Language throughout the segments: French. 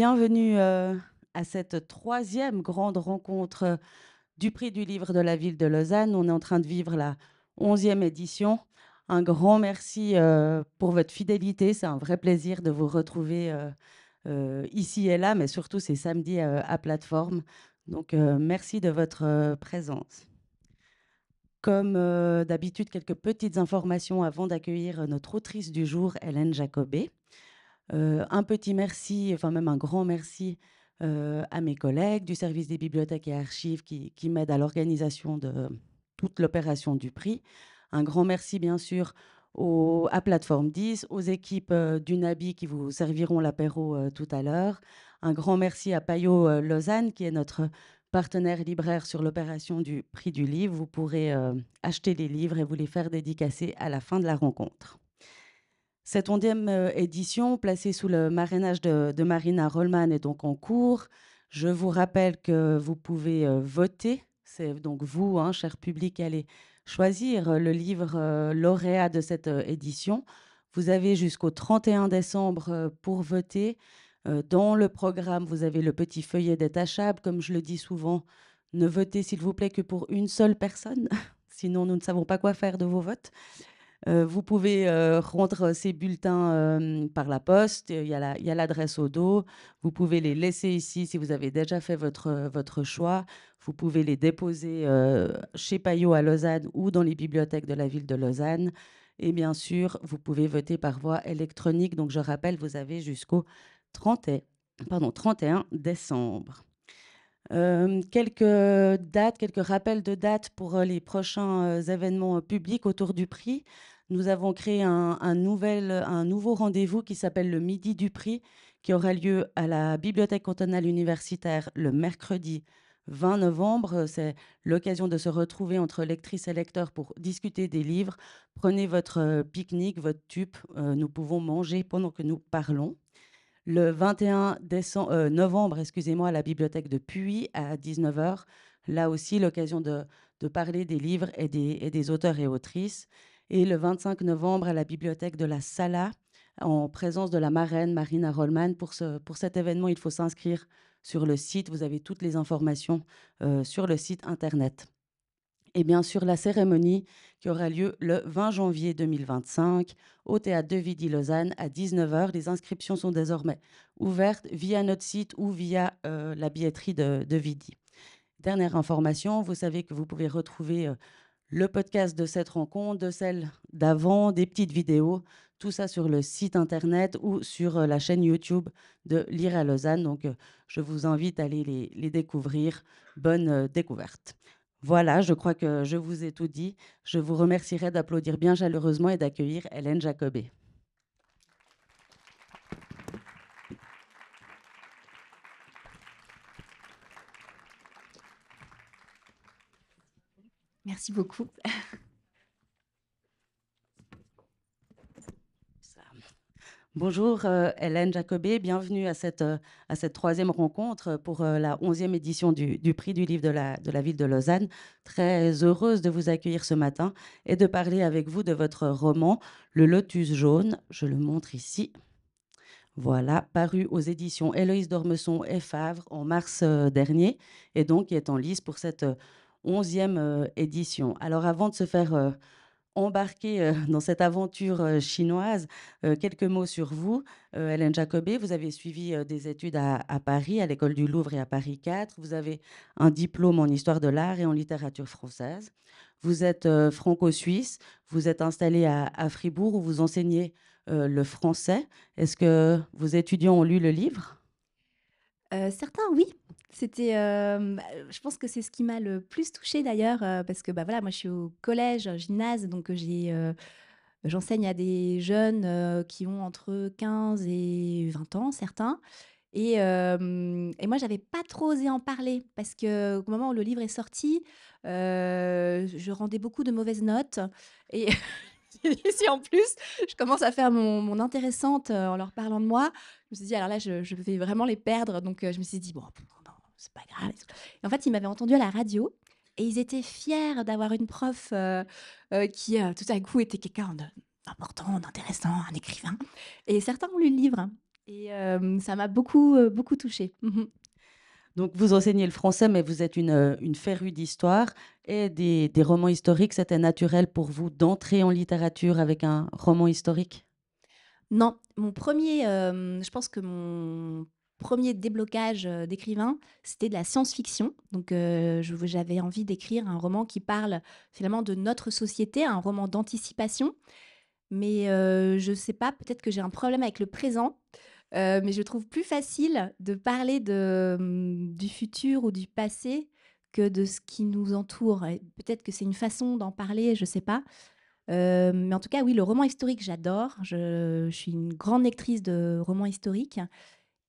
Bienvenue euh, à cette troisième grande rencontre euh, du prix du livre de la ville de Lausanne. On est en train de vivre la onzième édition. Un grand merci euh, pour votre fidélité. C'est un vrai plaisir de vous retrouver ici et là, mais surtout ces samedis à plateforme. Donc merci de votre présence. Comme d'habitude, quelques petites informations avant d'accueillir notre autrice du jour, Hélène Jacobé. Euh, un petit merci, enfin même un grand merci euh, à mes collègues du service des bibliothèques et archives qui, m'aident à l'organisation de toute l'opération du prix. Un grand merci bien sûr à Plateforme 10, aux équipes euh, du NABI qui vous serviront l'apéro tout à l'heure. Un grand merci à Payot Lausanne, qui est notre partenaire libraire sur l'opération du prix du livre. Vous pourrez acheter les livres et vous les faire dédicacer à la fin de la rencontre. Cette onzième euh, édition, placée sous le marrainage de, Marina Rollman, est donc en cours. Je vous rappelle que vous pouvez euh, voter. C'est donc vous, hein, cher public, allez choisir euh, le livre lauréat de cette édition. Vous avez jusqu'au 31 décembre pour voter. Dans le programme, vous avez le petit feuillet détachable. Comme je le dis souvent, ne votez s'il vous plaît que pour une seule personne, sinon nous ne savons pas quoi faire de vos votes. Euh, vous pouvez euh, rendre ces bulletins euh, par la poste. Il y a l'adresse au dos. Vous pouvez les laisser ici si vous avez déjà fait votre, votre choix. Vous pouvez les déposer chez Payot à Lausanne ou dans les bibliothèques de la ville de Lausanne. Et bien sûr, vous pouvez voter par voie électronique. Donc, je rappelle, vous avez jusqu'au 31 décembre. Euh, quelques dates, quelques rappels de dates pour euh, les prochains euh, événements publics autour du prix. Nous avons créé un, nouveau rendez-vous qui s'appelle le Midi du Prix, qui aura lieu à la Bibliothèque cantonale universitaire le mercredi 20 novembre. C'est l'occasion de se retrouver entre lectrices et lecteurs pour discuter des livres. Prenez votre pique-nique, votre tube. nous pouvons manger pendant que nous parlons le 21 euh, novembre excusez-moi, à la bibliothèque de Puy à 19h. Là aussi, l'occasion de, parler des livres et des, auteurs et autrices. Et le 25 novembre à la bibliothèque de la Sala, en présence de la marraine Marina Rollman. Pour, pour cet événement, il faut s'inscrire sur le site. Vous avez toutes les informations euh, sur le site internet et bien sûr la cérémonie qui aura lieu le 20 janvier 2025 au théâtre de Vidy Lausanne à 19h. Les inscriptions sont désormais ouvertes via notre site ou via euh, la billetterie de, Vidi. Vidy. Dernière information, vous savez que vous pouvez retrouver euh, le podcast de cette rencontre, de celle d'avant, des petites vidéos, tout ça sur le site internet ou sur euh, la chaîne YouTube de Lire à Lausanne. Donc je vous invite à aller les découvrir. Bonne découverte. Voilà, je crois que je vous ai tout dit. Je vous remercierai d'applaudir bien chaleureusement et d'accueillir Hélène Jacobé. Merci beaucoup. Bonjour euh, Hélène Jacobé, bienvenue à cette, euh, à cette troisième rencontre pour euh, la onzième édition du, prix du livre de la, de la ville de Lausanne. Très heureuse de vous accueillir ce matin et de parler avec vous de votre roman Le lotus jaune. Je le montre ici. Voilà, paru aux éditions Héloïse Dormesson et Favre en mars dernier et donc qui est en lice pour cette onzième édition. Alors avant de se faire embarqué euh, dans cette aventure euh, chinoise. Euh, quelques mots sur vous, Hélène Jacobé. Vous avez suivi des études à, Paris, à l'école du Louvre et à Paris 4. Vous avez un diplôme en histoire de l'art et en littérature française. Vous êtes franco-suisse. Vous êtes installée à, Fribourg où vous enseignez le français. Est-ce que vos étudiants ont lu le livre certains, oui, c'était, euh, bah, je pense que c'est ce qui m'a le plus touchée d'ailleurs, euh, parce que bah voilà, moi je suis au collège, gymnase, donc euh, j'ai, j'enseigne à des jeunes qui ont entre 15 et 20 ans, certains. Et, et moi, j'avais pas trop osé en parler parce que au moment où le livre est sorti, je rendais beaucoup de mauvaises notes. Et si en plus, je commence à faire mon, mon intéressante en leur parlant de moi, je me suis dit, alors là, je, vais vraiment les perdre. Donc, je me suis dit, bon, c'est pas grave. en fait, ils m'avaient entendu à la radio et ils étaient fiers d'avoir une prof euh, euh, qui, euh, tout à coup, était quelqu'un d'important, d'intéressant, un écrivain. Et certains ont lu le livre. Et ça m'a beaucoup, beaucoup touchée. Mmh Donc, vous enseignez le français, mais vous êtes une, une férue d'histoire et des, romans historiques. C'était naturel pour vous d'entrer en littérature avec un roman historique non, mon premier, je pense que mon premier déblocage euh, d'écrivain, c'était de la science-fiction. Donc euh, j'avais envie d'écrire un roman qui parle finalement de notre société, un roman d'anticipation. Mais euh, je ne sais pas, peut-être que j'ai un problème avec le présent. mais je trouve plus facile de parler hum, du futur ou du passé que de ce qui nous entoure. Peut-être que c'est une façon d'en parler, je ne sais pas. mais en tout cas, oui, le roman historique, j'adore. je, suis une grande lectrice de romans historiques.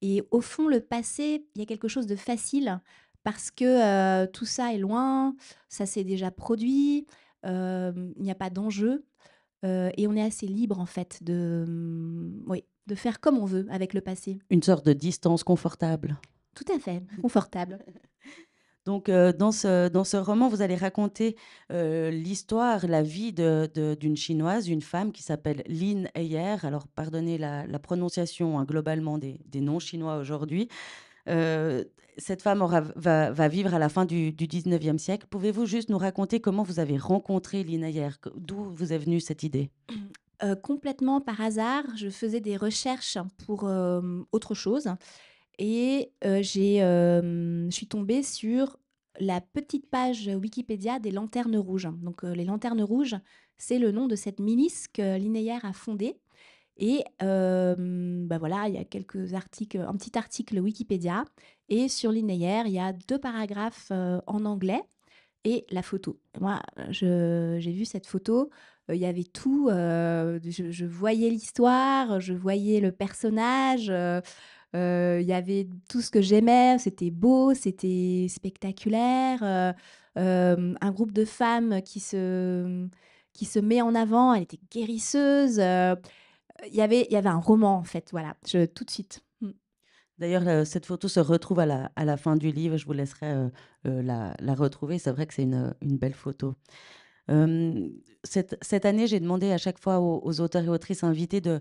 Et au fond, le passé, il y a quelque chose de facile parce que tout ça est loin, ça s'est déjà produit, il n'y a pas d'enjeu et on est assez libre en fait de, mmh, de faire comme on veut avec le passé. Une sorte de distance confortable. Tout à fait, confortable. Donc, euh, dans, ce, dans ce roman, vous allez raconter euh, l'histoire, la vie de, d'une chinoise, une femme qui s'appelle Lin Heyer. Alors, pardonnez la, la prononciation hein, globalement des, des, noms chinois aujourd'hui. Euh, cette femme aura, va, va, vivre à la fin du, du, 19e siècle. Pouvez-vous juste nous raconter comment vous avez rencontré Lin Heyer D'où vous est venue cette idée Complètement par hasard, je faisais des recherches pour autre chose et je suis tombée sur la petite page Wikipédia des Lanternes Rouges. Hein. Donc, les Lanternes Rouges, c'est le nom de cette milice que Linéaire a fondée. Et bah voilà, il y a quelques articles, un petit article Wikipédia. Et sur Linéaire, il y a deux paragraphes en anglais et la photo. Moi, j'ai vu cette photo, il y avait tout, je, voyais l'histoire, je voyais le personnage, euh, il y avait tout ce que j'aimais, c'était beau, c'était spectaculaire. Euh, euh, un groupe de femmes qui se, qui se met en avant, elle était guérisseuse. il y avait, y avait un roman, en fait, voilà, je, tout de suite. Mm. D'ailleurs, cette photo se retrouve à la, à la, fin du livre. Je vous laisserai la, retrouver. C'est vrai que c'est une, belle photo. cette, année, j'ai demandé à chaque fois aux, aux, auteurs et autrices invités de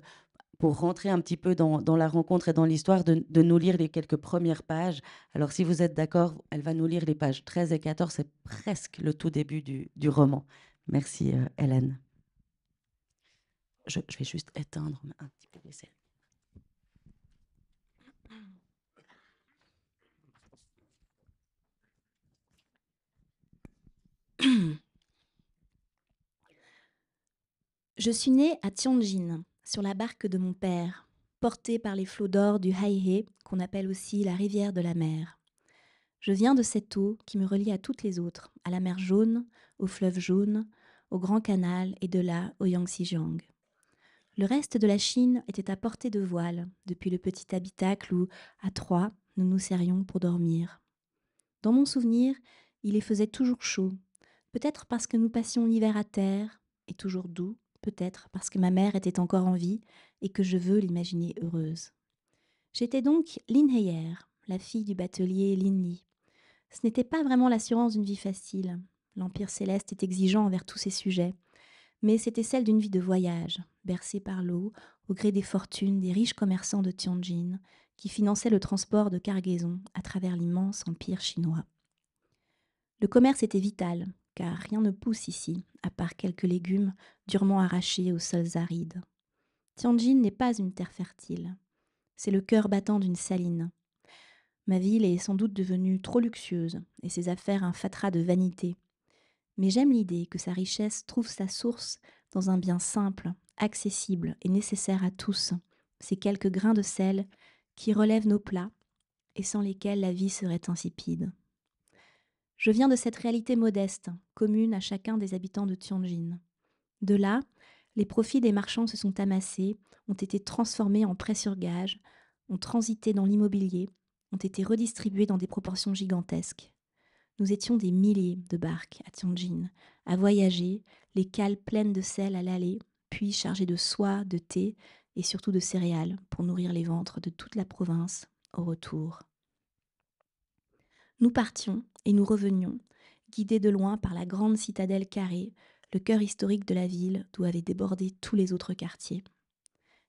pour rentrer un petit peu dans, la rencontre et dans l'histoire, de, nous lire les quelques premières pages. Alors, si vous êtes d'accord, elle va nous lire les pages 13 et 14, c'est presque le tout début du, roman. Merci, euh, Hélène. Je, vais juste éteindre un petit peu les Je suis née à Tianjin, sur la barque de mon père, portée par les flots d'or du Haihe, qu'on appelle aussi la rivière de la mer. Je viens de cette eau qui me relie à toutes les autres, à la mer jaune, au fleuve jaune, au Grand Canal et de là au Yangtze-Jiang. Le reste de la Chine était à portée de voile, depuis le petit habitacle où, à trois, nous nous serrions pour dormir. Dans mon souvenir, il y faisait toujours chaud, peut-être parce que nous passions l'hiver à terre, et toujours doux, peut-être parce que ma mère était encore en vie et que je veux l'imaginer heureuse. J'étais donc Lin Heyer, la fille du batelier Lin Li. Ce n'était pas vraiment l'assurance d'une vie facile. L'Empire céleste est exigeant envers tous ses sujets. Mais c'était celle d'une vie de voyage, bercée par l'eau, au gré des fortunes des riches commerçants de Tianjin, qui finançaient le transport de cargaisons à travers l'immense empire chinois. Le commerce était vital, car rien ne pousse ici, à part quelques légumes durement arrachés aux sols arides. Tianjin n'est pas une terre fertile. C'est le cœur battant d'une saline. Ma ville est sans doute devenue trop luxueuse, et ses affaires un fatras de vanité. Mais j'aime l'idée que sa richesse trouve sa source dans un bien simple, accessible et nécessaire à tous, ces quelques grains de sel qui relèvent nos plats et sans lesquels la vie serait insipide. Je viens de cette réalité modeste, commune à chacun des habitants de Tianjin. De là, les profits des marchands se sont amassés, ont été transformés en prêts sur gage, ont transité dans l'immobilier, ont été redistribués dans des proportions gigantesques. Nous étions des milliers de barques à Tianjin, à voyager, les cales pleines de sel à l'aller, puis chargées de soie, de thé et surtout de céréales pour nourrir les ventres de toute la province au retour. Nous partions et nous revenions, guidés de loin par la grande citadelle carrée, le cœur historique de la ville d'où avaient débordé tous les autres quartiers.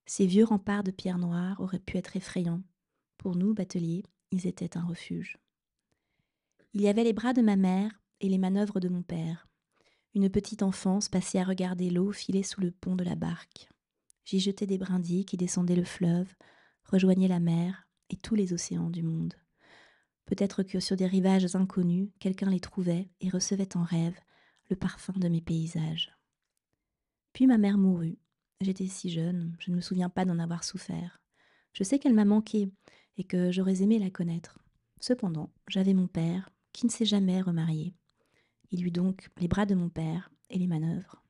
Ces vieux remparts de pierre noire auraient pu être effrayants. Pour nous, bateliers, ils étaient un refuge. Il y avait les bras de ma mère et les manœuvres de mon père. Une petite enfance passait à regarder l'eau filer sous le pont de la barque. J'y jetais des brindilles qui descendaient le fleuve, rejoignaient la mer et tous les océans du monde. Peut-être que sur des rivages inconnus, quelqu'un les trouvait et recevait en rêve le parfum de mes paysages. Puis ma mère mourut. J'étais si jeune, je ne me souviens pas d'en avoir souffert. Je sais qu'elle m'a manqué et que j'aurais aimé la connaître. Cependant, j'avais mon père, qui ne s'est jamais remarié. Il eut donc les bras de mon père et les manœuvres.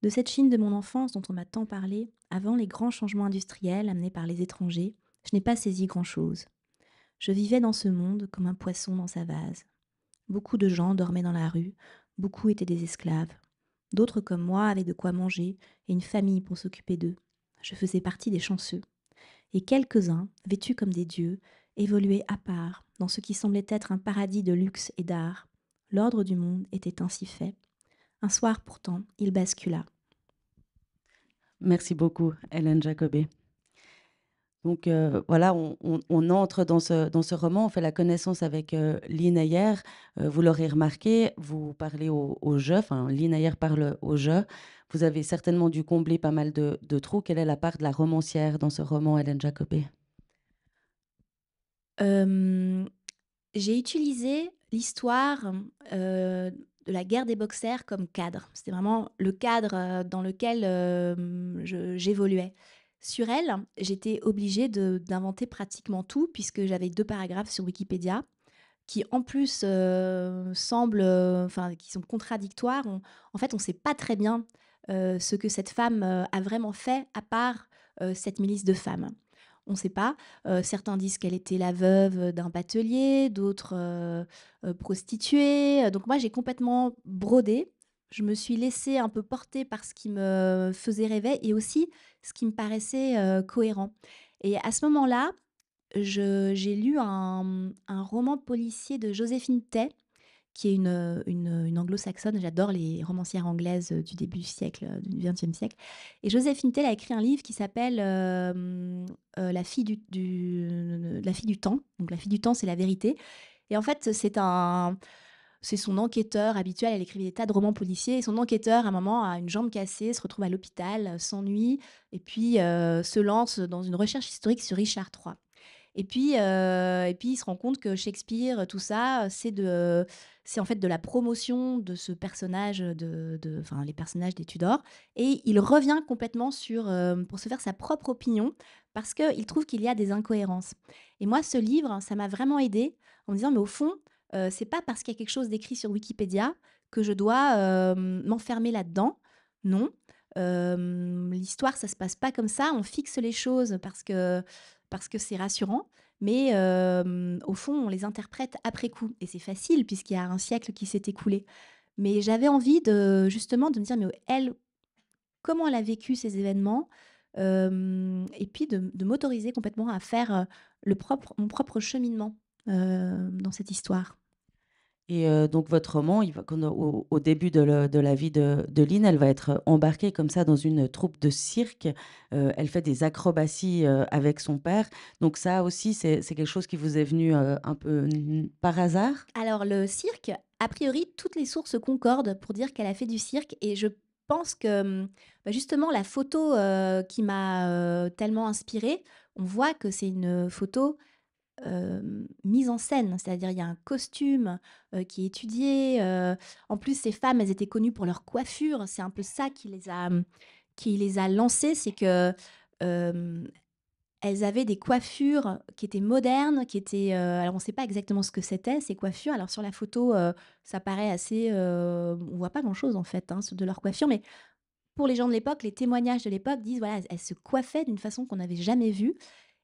De cette Chine de mon enfance dont on m'a tant parlé, avant les grands changements industriels amenés par les étrangers, je n'ai pas saisi grand-chose. Je vivais dans ce monde comme un poisson dans sa vase. Beaucoup de gens dormaient dans la rue, beaucoup étaient des esclaves. D'autres comme moi avaient de quoi manger et une famille pour s'occuper d'eux. Je faisais partie des chanceux. Et quelques-uns, vêtus comme des dieux, évoluaient à part dans ce qui semblait être un paradis de luxe et d'art. L'ordre du monde était ainsi fait. Un soir pourtant, il bascula. Merci beaucoup, Hélène Jacobé. Donc euh, voilà, on, entre dans ce, roman, on fait la connaissance avec euh, euh vous l'aurez remarqué, vous parlez au, jeu, enfin Lynn parle au jeu. Vous avez certainement dû combler pas mal de, trous. Quelle est la part de la romancière dans ce roman, Hélène Jacobé J'ai utilisé l'histoire euh, de la guerre des boxers comme cadre. C'était vraiment le cadre dans lequel j'évoluais. Sur elle, j'étais obligée d'inventer pratiquement tout puisque j'avais deux paragraphes sur Wikipédia qui en plus euh, semblent, euh, enfin qui sont contradictoires. en fait, on ne sait pas très bien euh, ce que cette femme a vraiment fait à part cette milice de femmes. On ne sait pas. certains disent qu'elle était la veuve d'un batelier, d'autres prostituée. Donc moi, j'ai complètement brodé je me suis laissée un peu porter par ce qui me faisait rêver et aussi ce qui me paraissait cohérent. Et à ce moment-là, j'ai lu un, roman policier de Joséphine Tay, qui est une, anglo-saxonne. J'adore les romancières anglaises du début du siècle, du 20e siècle. Et Joséphine Tay a écrit un livre qui s'appelle la, fille du, la fille du temps. Donc, La fille du temps, c'est la vérité. Et en fait, c'est un, c'est son enquêteur habituel. Elle écrivait des tas de romans policiers. Et son enquêteur, à un moment, a une jambe cassée, se retrouve à l'hôpital, euh, s'ennuie, et puis euh, se lance dans une recherche historique sur Richard III. Et puis, euh, et puis, il se rend compte que Shakespeare, tout ça, c'est de, c'est en fait de la promotion de ce personnage, de, enfin, les personnages des Tudors. Et il revient complètement sur, pour se faire sa propre opinion, parce qu'il trouve qu'il y a des incohérences. Et moi, ce livre, ça m'a vraiment aidé en me disant, mais au fond, euh, c'est pas parce qu'il y a quelque chose d'écrit sur Wikipédia que je dois m'enfermer là-dedans. Non. L'histoire, ça se passe pas comme ça. On fixe les choses parce que parce que c'est rassurant, mais au fond, on les interprète après coup. Et c'est facile puisqu'il y a un siècle qui s'est écoulé. Mais j'avais envie de justement de me dire, mais elle, comment elle a vécu ces événements Et puis de, m'autoriser complètement à faire le propre, mon propre cheminement dans cette histoire. Et euh, donc votre roman, au, début de, la vie de, de Lynn, elle va être embarquée comme ça dans une troupe de cirque. Euh, elle fait des acrobaties euh, avec son père. Donc ça aussi, c'est quelque chose qui vous est venu un peu par hasard Alors le cirque, a priori, toutes les sources concordent pour dire qu'elle a fait du cirque. Et je pense que hum, bah, justement la photo qui m'a tellement inspirée, on voit que c'est une photo mise en scène, c'est-à-dire il y a un costume qui est étudié. en plus, ces femmes, elles étaient connues pour leur coiffure. C'est un peu ça qui les a, mmh, qui les a lancées, c'est que elles avaient des coiffures qui étaient modernes, qui étaient. alors on ne sait pas exactement ce que c'était ces coiffures. Alors sur la photo, ça paraît assez. on voit pas grand-chose en fait hein, de leur coiffure, mais pour les gens de l'époque, les témoignages de l'époque disent voilà, elles se coiffaient d'une façon qu'on n'avait jamais vue.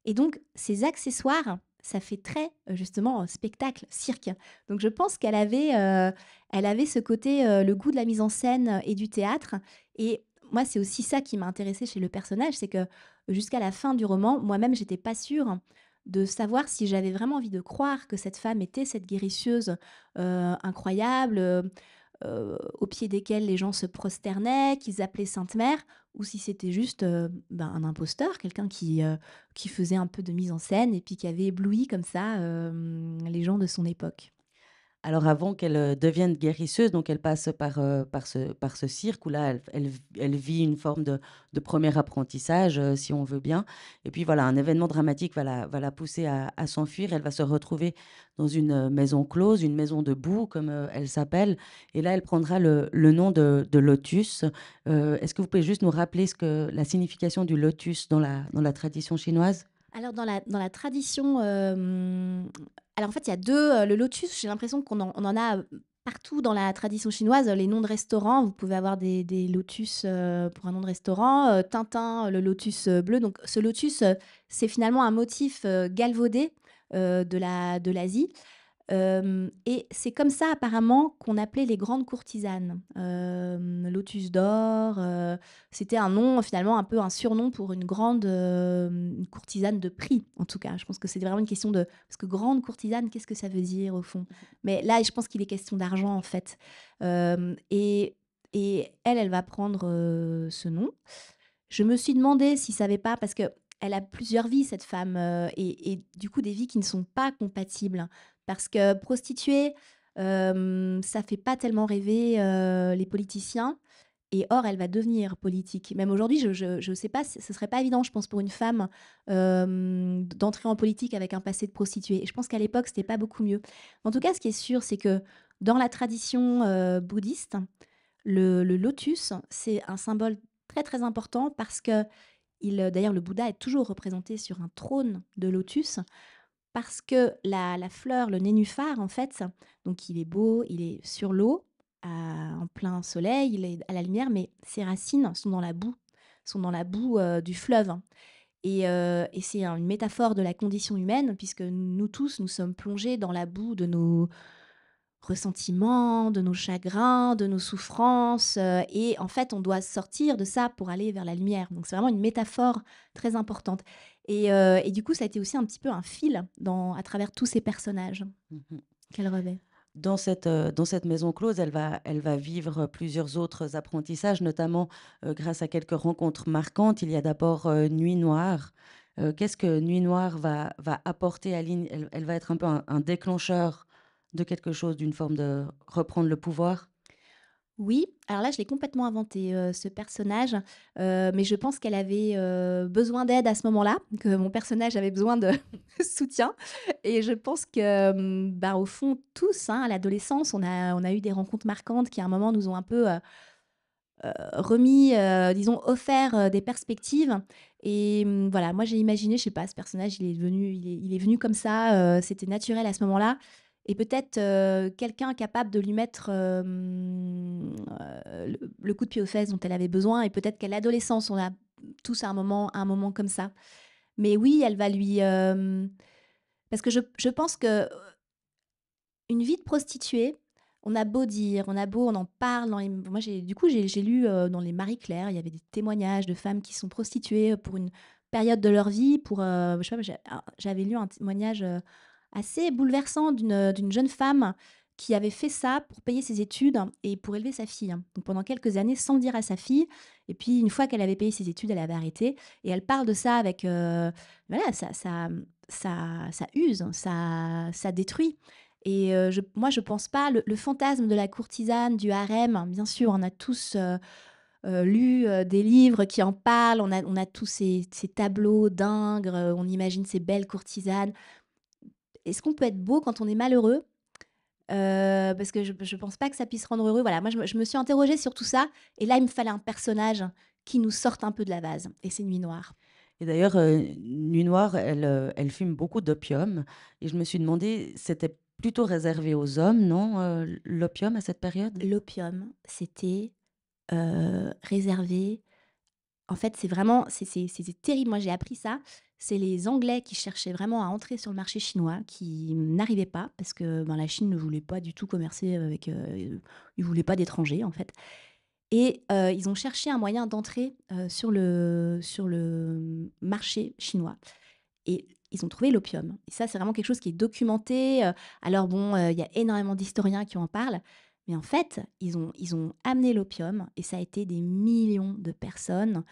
Et donc ces accessoires ça fait très euh, justement euh, spectacle, cirque. Donc je pense qu'elle avait, euh, elle avait ce côté, le goût de la mise en scène et du théâtre. Et moi, c'est aussi ça qui m'a intéressée chez le personnage, c'est que jusqu'à la fin du roman, moi-même, j'étais pas sûre de savoir si j'avais vraiment envie de croire que cette femme était cette guérisseuse incroyable euh, au pied desquels les gens se prosternaient, qu'ils appelaient Sainte Mère, ou si c'était juste euh, ben, un imposteur, quelqu'un qui, euh, qui faisait un peu de mise en scène et puis qui avait ébloui comme ça les gens de son époque. Alors avant qu'elle devienne guérisseuse, donc elle passe par, par, ce, par ce cirque où là, elle, vit une forme de, premier apprentissage, si on veut bien. Et puis voilà, un événement dramatique va la, va la pousser à, s'enfuir. Elle va se retrouver dans une maison close, une maison de boue, comme elle s'appelle. Et là, elle prendra le, nom de, lotus. Est-ce que vous pouvez juste nous rappeler ce que, la signification du lotus dans la, dans la tradition chinoise alors dans la, dans la tradition alors en fait, il y a deux. Euh, le lotus, j'ai l'impression qu'on en, a euh, partout dans la tradition chinoise, les noms de restaurants, vous pouvez avoir des, lotus euh, pour un nom de restaurant, Tintin, le lotus bleu. Donc ce lotus, c'est finalement un motif galvaudé de l'Asie et c'est comme ça apparemment qu'on appelait les grandes courtisanes. Lotus d'or, euh, c'était un nom finalement un peu un surnom pour une grande courtisane de prix en tout cas. Je pense que c'était vraiment une question de... Parce que grande courtisane, qu'est-ce que ça veut dire au fond Mais là, je pense qu'il est question d'argent en fait. et, et elle, elle va prendre ce nom. Je me suis demandé si ça va pas... Parce que elle a plusieurs vies, cette femme, euh, et, et, du coup des vies qui ne sont pas compatibles. Parce que prostituée, euh, ça fait pas tellement rêver les politiciens. Et or, elle va devenir politique. Même aujourd'hui, je ne sais pas, ce serait pas évident, je pense, pour une femme d'entrer en politique avec un passé de prostituée. Et je pense qu'à l'époque, c'était pas beaucoup mieux. En tout cas, ce qui est sûr, c'est que dans la tradition bouddhiste, le, le lotus, c'est un symbole très très important parce que d'ailleurs, le Bouddha est toujours représenté sur un trône de lotus parce que la, fleur, le nénuphar, en fait, donc il est beau, il est sur l'eau, en plein soleil, il est à la lumière, mais ses racines sont dans la boue, sont dans la boue du fleuve. Et, c'est une métaphore de la condition humaine, puisque nous tous, nous sommes plongés dans la boue de nos ressentiments, de nos chagrins, de nos souffrances. et en fait, on doit sortir de ça pour aller vers la lumière. Donc c'est vraiment une métaphore très importante. Euh, et, du coup, ça a été aussi un petit peu un fil à travers tous ces personnages mhm. qu'elle revêt. Dans cette, euh, dans cette maison close, elle va, elle va vivre plusieurs autres apprentissages, notamment euh, grâce à quelques rencontres marquantes. Il y a d'abord Nuit Noire. Qu'est-ce que Nuit Noire va, va apporter à Lynn elle, va être un peu un déclencheur de quelque chose, d'une forme de reprendre le pouvoir oui, alors là, je l'ai complètement inventé, euh, ce personnage, euh, mais je pense qu'elle avait, euh, besoin d'aide à ce moment-là, que mon personnage avait besoin de soutien et je pense que, mmh, bah, au fond, tous, hein, à l'adolescence, on a on a eu des rencontres marquantes qui, à un moment, nous ont un peu, remis, disons, offert, des perspectives et mmh, voilà, moi, j'ai imaginé, je sais pas, ce personnage, il est il est venu comme ça, c'était naturel à ce moment-là et peut-être euh, quelqu'un capable de lui mettre euh, le, coup de pied aux fesses dont elle avait besoin, et peut-être qu'à l'adolescence, on a tous un moment, un moment comme ça. Mais oui, elle va lui... parce que je, pense que une vie de prostituée, on a beau dire, on a beau, on en parle. moi, j'ai, du coup, j'ai, lu dans les Marie Claire, il y avait des témoignages de femmes qui sont prostituées pour une période de leur vie. Pour, je sais pas, ah, j'avais lu un témoignage assez bouleversant euh, d'une jeune femme qui avait fait ça pour payer ses études et pour élever sa fille. pendant quelques années, sans dire à sa fille. Et puis une fois qu'elle avait payé ses études, elle avait arrêté. Et elle parle de ça avec... Euh, voilà, ça, ça, ça, ça, use, ça, ça détruit. Et euh, je, moi, je pense pas. Le, fantasme de la courtisane, du harem, bien sûr, on a tous... lu des livres qui en parlent, on a, on a tous ces, tableaux dingres, on imagine ces belles courtisanes est-ce qu'on peut être beau quand on est malheureux euh, parce que je ne pense pas que ça puisse rendre heureux. Voilà, moi, je, me suis interrogée sur tout ça. Et là, il me fallait un personnage qui nous sorte un peu de la vase. Et c'est Nuit Noire. Et d'ailleurs, euh, Nuit Noire, elle, euh, elle fume beaucoup d'opium. Et je me suis demandé, c'était plutôt réservé aux hommes, non L'opium à cette période L'opium, c'était réservé. En fait, c'est vraiment, c'est terrible. Moi, j'ai appris ça c'est les Anglais qui cherchaient vraiment à entrer sur le marché chinois, qui n'arrivaient pas parce que ben, la Chine ne voulait pas du tout commercer avec, Ils euh, ils voulaient pas d'étrangers en fait. Et euh, ils ont cherché un moyen d'entrer euh, sur, le, sur le marché chinois. Et ils ont trouvé l'opium. Et ça, c'est vraiment quelque chose qui est documenté. Alors bon, il y a énormément d'historiens qui en parlent. Mais en fait, ils ont, ils ont amené l'opium et ça a été des millions de personnes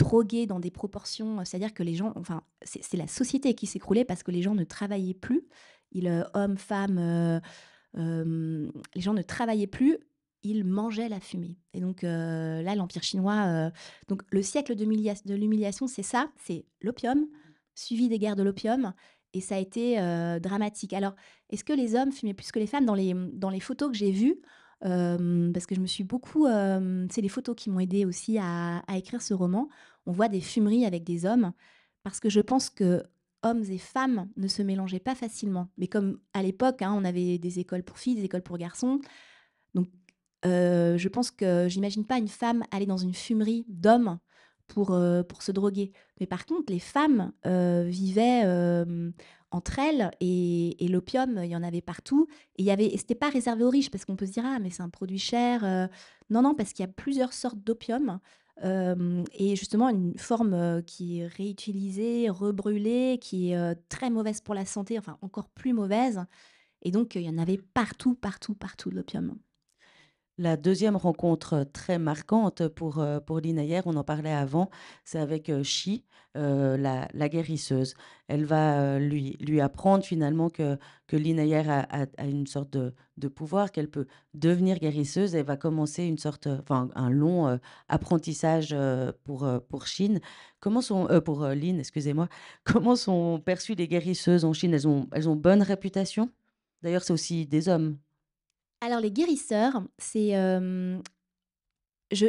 drogués dans des proportions, euh, c'est-à-dire que les gens, enfin, c'est la société qui s'écroulait parce que les gens ne travaillaient plus, ils, euh, hommes, femmes, euh, les gens ne travaillaient plus, ils mangeaient la fumée. Et donc là, l'Empire chinois, donc le siècle de l'humiliation, c'est ça, c'est l'opium, suivi des guerres de l'opium, et ça a été dramatique. Alors, est-ce que les hommes fumaient plus que les femmes dans les, dans les photos que j'ai vues parce que je me suis beaucoup. c'est les photos qui m'ont aidé aussi à, à, écrire ce roman on voit des fumeries avec des hommes, parce que je pense que hommes et femmes ne se mélangeaient pas facilement. Mais comme à l'époque, hein, on avait des écoles pour filles, des écoles pour garçons, donc euh, je pense que j'imagine pas une femme aller dans une fumerie d'hommes pour, euh, pour se droguer. Mais par contre, les femmes euh, vivaient entre elles et, l'opium, il y en avait partout. Et, y avait, pas réservé aux riches parce qu'on peut se dire, ah, mais c'est un produit cher. non, non, parce qu'il y a plusieurs sortes d'opium et justement une forme, qui est réutilisée, rebrûlée, qui est, très mauvaise pour la santé, enfin encore plus mauvaise et donc, il y en avait partout, partout, partout de l'opium. La deuxième rencontre très marquante pour, euh, pour Lina on en parlait avant, c'est avec euh, Chi, euh, la, guérisseuse. Elle va lui, lui apprendre finalement que, que Lina a, une sorte de, pouvoir, qu'elle peut devenir guérisseuse et va commencer une sorte, enfin, un long apprentissage pour, pour Chine. Comment sont, pour Lin, excusez-moi, comment sont perçues les guérisseuses en Chine elles ont, elles ont bonne réputation D'ailleurs, c'est aussi des hommes alors, les guérisseurs, c'est. je,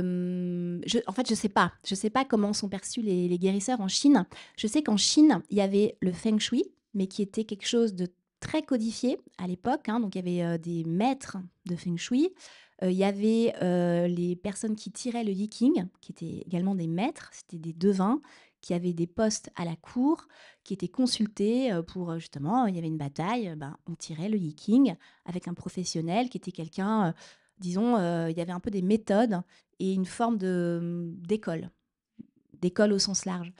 mmh, je, en fait, je sais pas. Je sais pas comment sont perçus les, guérisseurs en Chine. Je sais qu'en Chine, il y avait le feng shui, mais qui était quelque chose de très codifié à l'époque. Hein. donc, il y avait des maîtres de feng shui. il y avait les personnes qui tiraient le King, qui étaient également des maîtres. C'était des devins qui avaient des postes à la cour, qui étaient consultés euh, pour euh, justement, il y avait une bataille, euh, ben, on tirait le yiking avec un professionnel qui était quelqu'un, disons, il y avait un peu des méthodes et une forme de mm, d'école, d'école au sens large.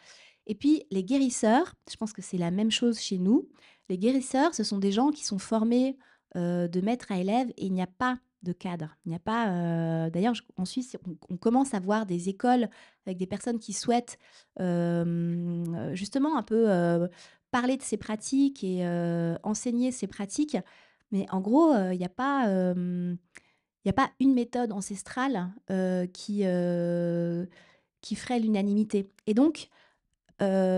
Et puis les guérisseurs, je pense que c'est la même chose chez nous. Les guérisseurs, ce sont des gens qui sont formés de maître à élève et il n'y a pas de cadre. Il n'y a pas. Euh, d'ailleurs, en Suisse, on, commence à voir des écoles avec des personnes qui souhaitent euh, justement un peu euh, parler de ces pratiques et enseigner ces pratiques. Mais en gros, il n'y a pas. il n'y a pas une méthode ancestrale qui, qui ferait l'unanimité. Et donc,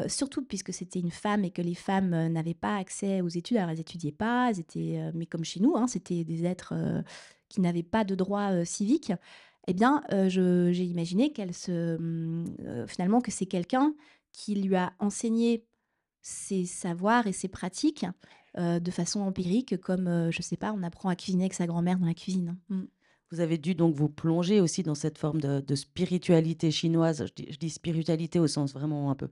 surtout puisque c'était une femme et que les femmes n'avaient pas accès aux études, alors elles n'étudiaient pas, elles étaient, mais comme chez nous, hein, c'était des êtres qui n'avait pas de droit civiques, eh bien, j'ai imaginé qu'elle se, mmh, finalement que c'est quelqu'un qui lui a enseigné ses savoirs et ses pratiques de façon empirique, comme, je sais pas, on apprend à cuisiner avec sa grand-mère dans la cuisine. Hein. Mmh. Vous avez dû donc vous plonger aussi dans cette forme de, spiritualité chinoise. Je dis, spiritualité au sens vraiment un peu,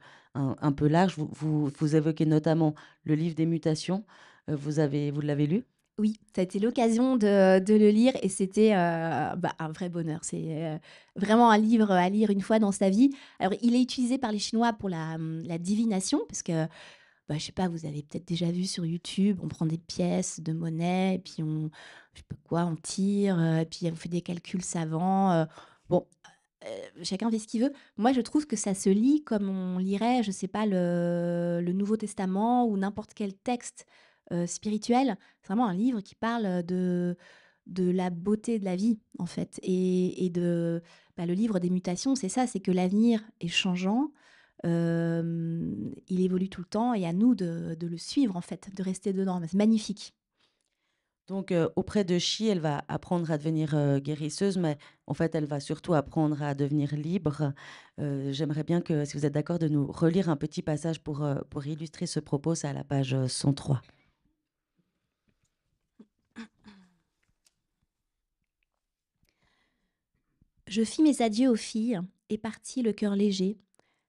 peu large. Vous, vous, vous, évoquez notamment le livre des mutations. Vous, avez, vous l'avez lu oui, ça a été l'occasion de, le lire et c'était euh, bah, un vrai bonheur. C'est euh, vraiment un livre à lire une fois dans sa vie. Alors, il est utilisé par les Chinois pour hum, la, divination parce que, bah, je sais pas, vous avez peut-être déjà vu sur YouTube, on prend des pièces de monnaie et puis on, je sais quoi, on tire, euh, puis on fait des calculs savants. bon, chacun fait ce qu'il veut. Moi, je trouve que ça se lit comme on lirait, je ne sais pas, le Nouveau Testament ou n'importe quel texte. Euh, spirituel. C'est vraiment un livre qui parle de, de la beauté de la vie, en fait. Et, et de bah, le livre des mutations, c'est ça, c'est que l'avenir est changeant. il évolue tout le temps et à nous de, le suivre, en fait, de rester dedans. C'est magnifique. Donc, auprès de Chi, elle va apprendre à devenir guérisseuse, mais en fait, elle va surtout apprendre à devenir libre. J'aimerais bien que, si vous êtes d'accord, de nous relire un petit passage pour, pour illustrer ce propos, c'est à la page 103. Je fis mes adieux aux filles et partis le cœur léger,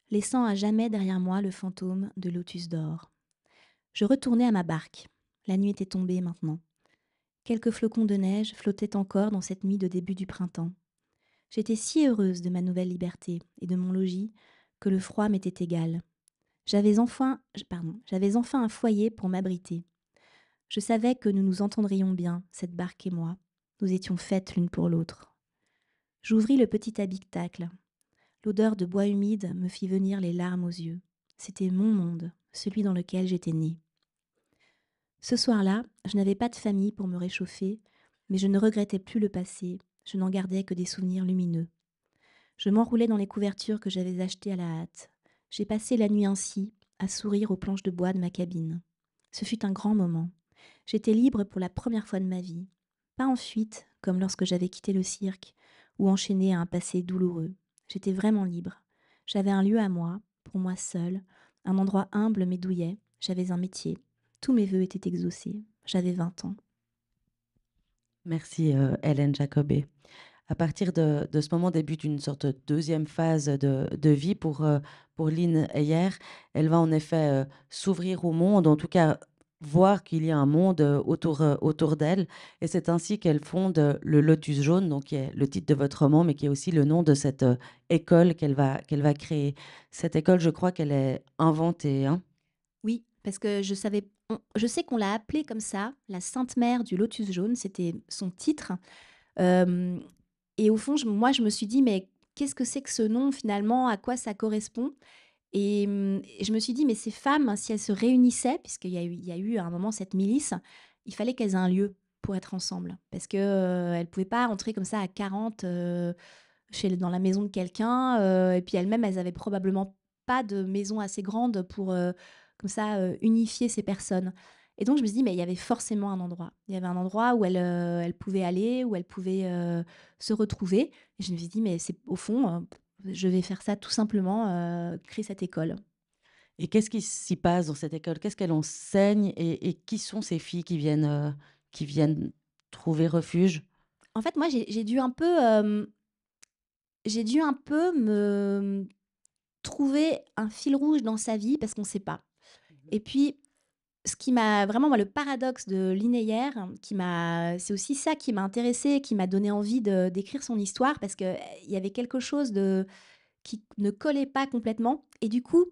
laissant à jamais derrière moi le fantôme de Lotus d'or. Je retournai à ma barque. La nuit était tombée maintenant. Quelques flocons de neige flottaient encore dans cette nuit de début du printemps. J'étais si heureuse de ma nouvelle liberté et de mon logis que le froid m'était égal. J'avais enfin, j'avais enfin un foyer pour m'abriter. Je savais que nous nous entendrions bien, cette barque et moi. Nous étions faites l'une pour l'autre. J'ouvris le petit habitacle. L'odeur de bois humide me fit venir les larmes aux yeux. C'était mon monde, celui dans lequel j'étais née. Ce soir-là, je n'avais pas de famille pour me réchauffer, mais je ne regrettais plus le passé, je n'en gardais que des souvenirs lumineux. Je m'enroulais dans les couvertures que j'avais achetées à la hâte. J'ai passé la nuit ainsi, à sourire aux planches de bois de ma cabine. Ce fut un grand moment. J'étais libre pour la première fois de ma vie. Pas en fuite, comme lorsque j'avais quitté le cirque, ou enchaînée à un passé douloureux. J'étais vraiment libre. J'avais un lieu à moi, pour moi seul un endroit humble mais douillet. J'avais un métier. Tous mes voeux étaient exaucés. J'avais 20 ans. Merci euh, Hélène Jacobé. À partir de, ce moment débute une sorte de deuxième phase de, vie pour, euh, pour Lynn hier Elle va en effet euh, s'ouvrir au monde, en tout cas voir qu'il y a un monde euh, autour, euh, autour d'elle. Et c'est ainsi qu'elle fonde euh, le Lotus Jaune, donc qui est le titre de votre roman, mais qui est aussi le nom de cette école qu'elle va, qu'elle va créer. Cette école, je crois qu'elle est inventée. Hein. oui, parce que je savais, je sais qu'on l'a appelée comme ça, la Sainte Mère du Lotus Jaune, c'était son titre. et au fond, moi, je me suis dit, mais qu'est-ce que c'est que ce nom finalement À quoi ça correspond Hum, et, je me suis dit, mais ces femmes, si elles se réunissaient, puisqu'il y, a eu, il y a eu à un moment cette milice, il fallait qu'elles aient un lieu pour être ensemble. Parce qu'elles euh, ne pouvaient pas entrer comme ça à 40 euh, chez, dans la maison de quelqu'un. Euh, et puis elles-mêmes, elles n'avaient probablement pas de maison assez grande pour comme ça unifier ces personnes. Et donc je me suis dit, mais il y avait forcément un endroit. Il y avait un endroit où elles, elles pouvaient aller, où elles pouvaient se retrouver. Et je me suis dit, mais c'est au fond, je vais faire ça tout simplement, euh, créer cette école. Et qu'est-ce qui s'y passe dans cette école Qu'est-ce qu'elle enseigne et, qui sont ces filles qui viennent, euh, qui viennent trouver refuge En fait, moi, j'ai dû un peu, j'ai dû un peu me trouver un fil rouge dans sa vie parce qu'on ne sait pas. Mmh et puis, ce qui m'a vraiment, moi, le paradoxe de linéaire, qui m'a, c'est aussi ça qui m'a intéressé qui m'a donné envie d'écrire son histoire, parce que il y avait quelque chose de, qui ne collait pas complètement. Et du coup,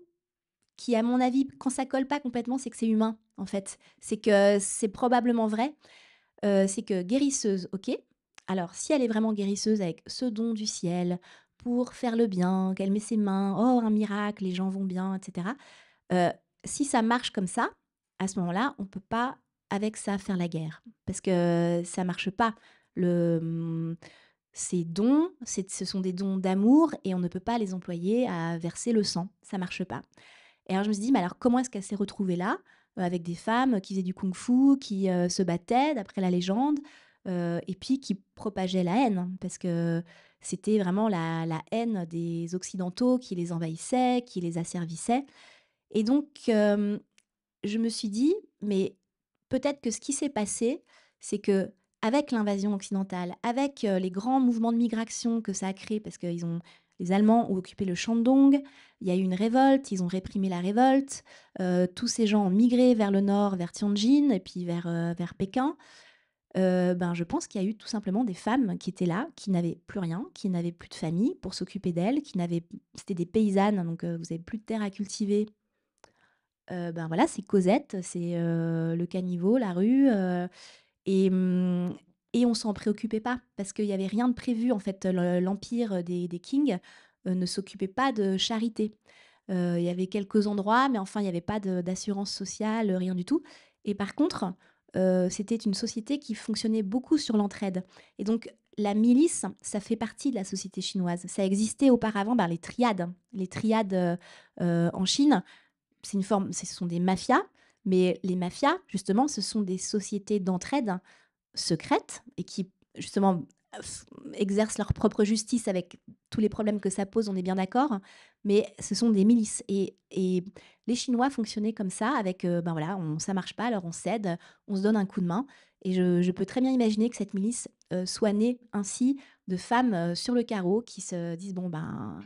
qui, à mon avis, quand ça colle pas complètement, c'est que c'est humain, en fait. C'est que c'est probablement vrai. Euh, c'est que guérisseuse, ok. Alors, si elle est vraiment guérisseuse avec ce don du ciel pour faire le bien, qu'elle met ses mains, oh, un miracle, les gens vont bien, etc. Euh, si ça marche comme ça, à ce moment-là, on ne peut pas avec ça faire la guerre parce que ça marche pas. Le, mmh, ces dons, ce sont des dons d'amour et on ne peut pas les employer à verser le sang. Ça marche pas. Et alors je me suis dit, mais alors comment est-ce qu'elle s'est retrouvée là euh, avec des femmes qui faisaient du kung-fu, qui euh, se battaient d'après la légende, euh, et puis qui propageaient la haine, parce que c'était vraiment la, haine des Occidentaux qui les envahissait, qui les asservissait. Et donc, je me suis dit, mais peut-être que ce qui s'est passé, c'est que avec l'invasion occidentale, avec euh, les grands mouvements de migration que ça a créé, parce que ont, les Allemands ont occupé le Shandong, il y a eu une révolte, ils ont réprimé la révolte, euh, tous ces gens ont migré vers le nord, vers Tianjin et puis vers, euh, vers Pékin. ben, je pense qu'il y a eu tout simplement des femmes qui étaient là, qui n'avaient plus rien, qui n'avaient plus de famille pour s'occuper d'elles, qui n'avaient, c'était des paysannes, hein, donc vous n'avez plus de terre à cultiver, ben, voilà, c'est Cosette, c'est, le caniveau, la rue, et on mmh, et on s'en préoccupait pas parce qu'il n'y avait rien de prévu, en fait. l'empire des des ne s'occupait pas de charité. il y avait quelques endroits, mais enfin, il n'y avait pas d'assurance sociale, rien du tout et par contre, c'était une société qui fonctionnait beaucoup sur l'entraide et donc la milice, ça fait partie de la société chinoise. Ça existait auparavant, par ben, les triades, les triades, en Chine c'est une forme, ce sont des mafias, mais les mafias, justement, ce sont des sociétés d'entraide secrètes et qui, justement, exercent leur propre justice avec tous les problèmes que ça pose, on est bien d'accord, mais ce sont des milices. Et, et les Chinois fonctionnaient comme ça, avec, euh, ben voilà, on, ça marche pas, alors on cède, on se donne un coup de main. Et je, peux très bien imaginer que cette milice euh, soit née ainsi de femmes euh, sur le carreau qui se disent, bon, ben,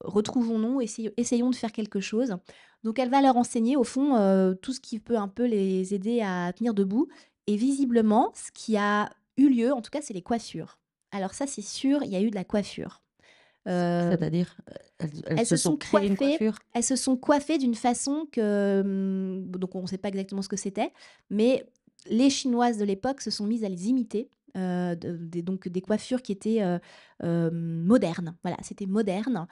retrouvons-nous, essayons de faire quelque chose. Donc elle va leur enseigner au fond euh, tout ce qui peut un peu les aider à tenir debout. Et visiblement, ce qui a eu lieu, en tout cas, c'est les coiffures. Alors ça, c'est sûr, il y a eu de la coiffure. Euh, C'est-à-dire, euh, elles, se, sont, coiffées, Elles se sont coiffées d'une façon que, hum, donc on ne sait pas exactement ce que c'était, mais les Chinoises de l'époque se sont mises à les imiter. donc des coiffures qui étaient modernes. Voilà, c'était moderne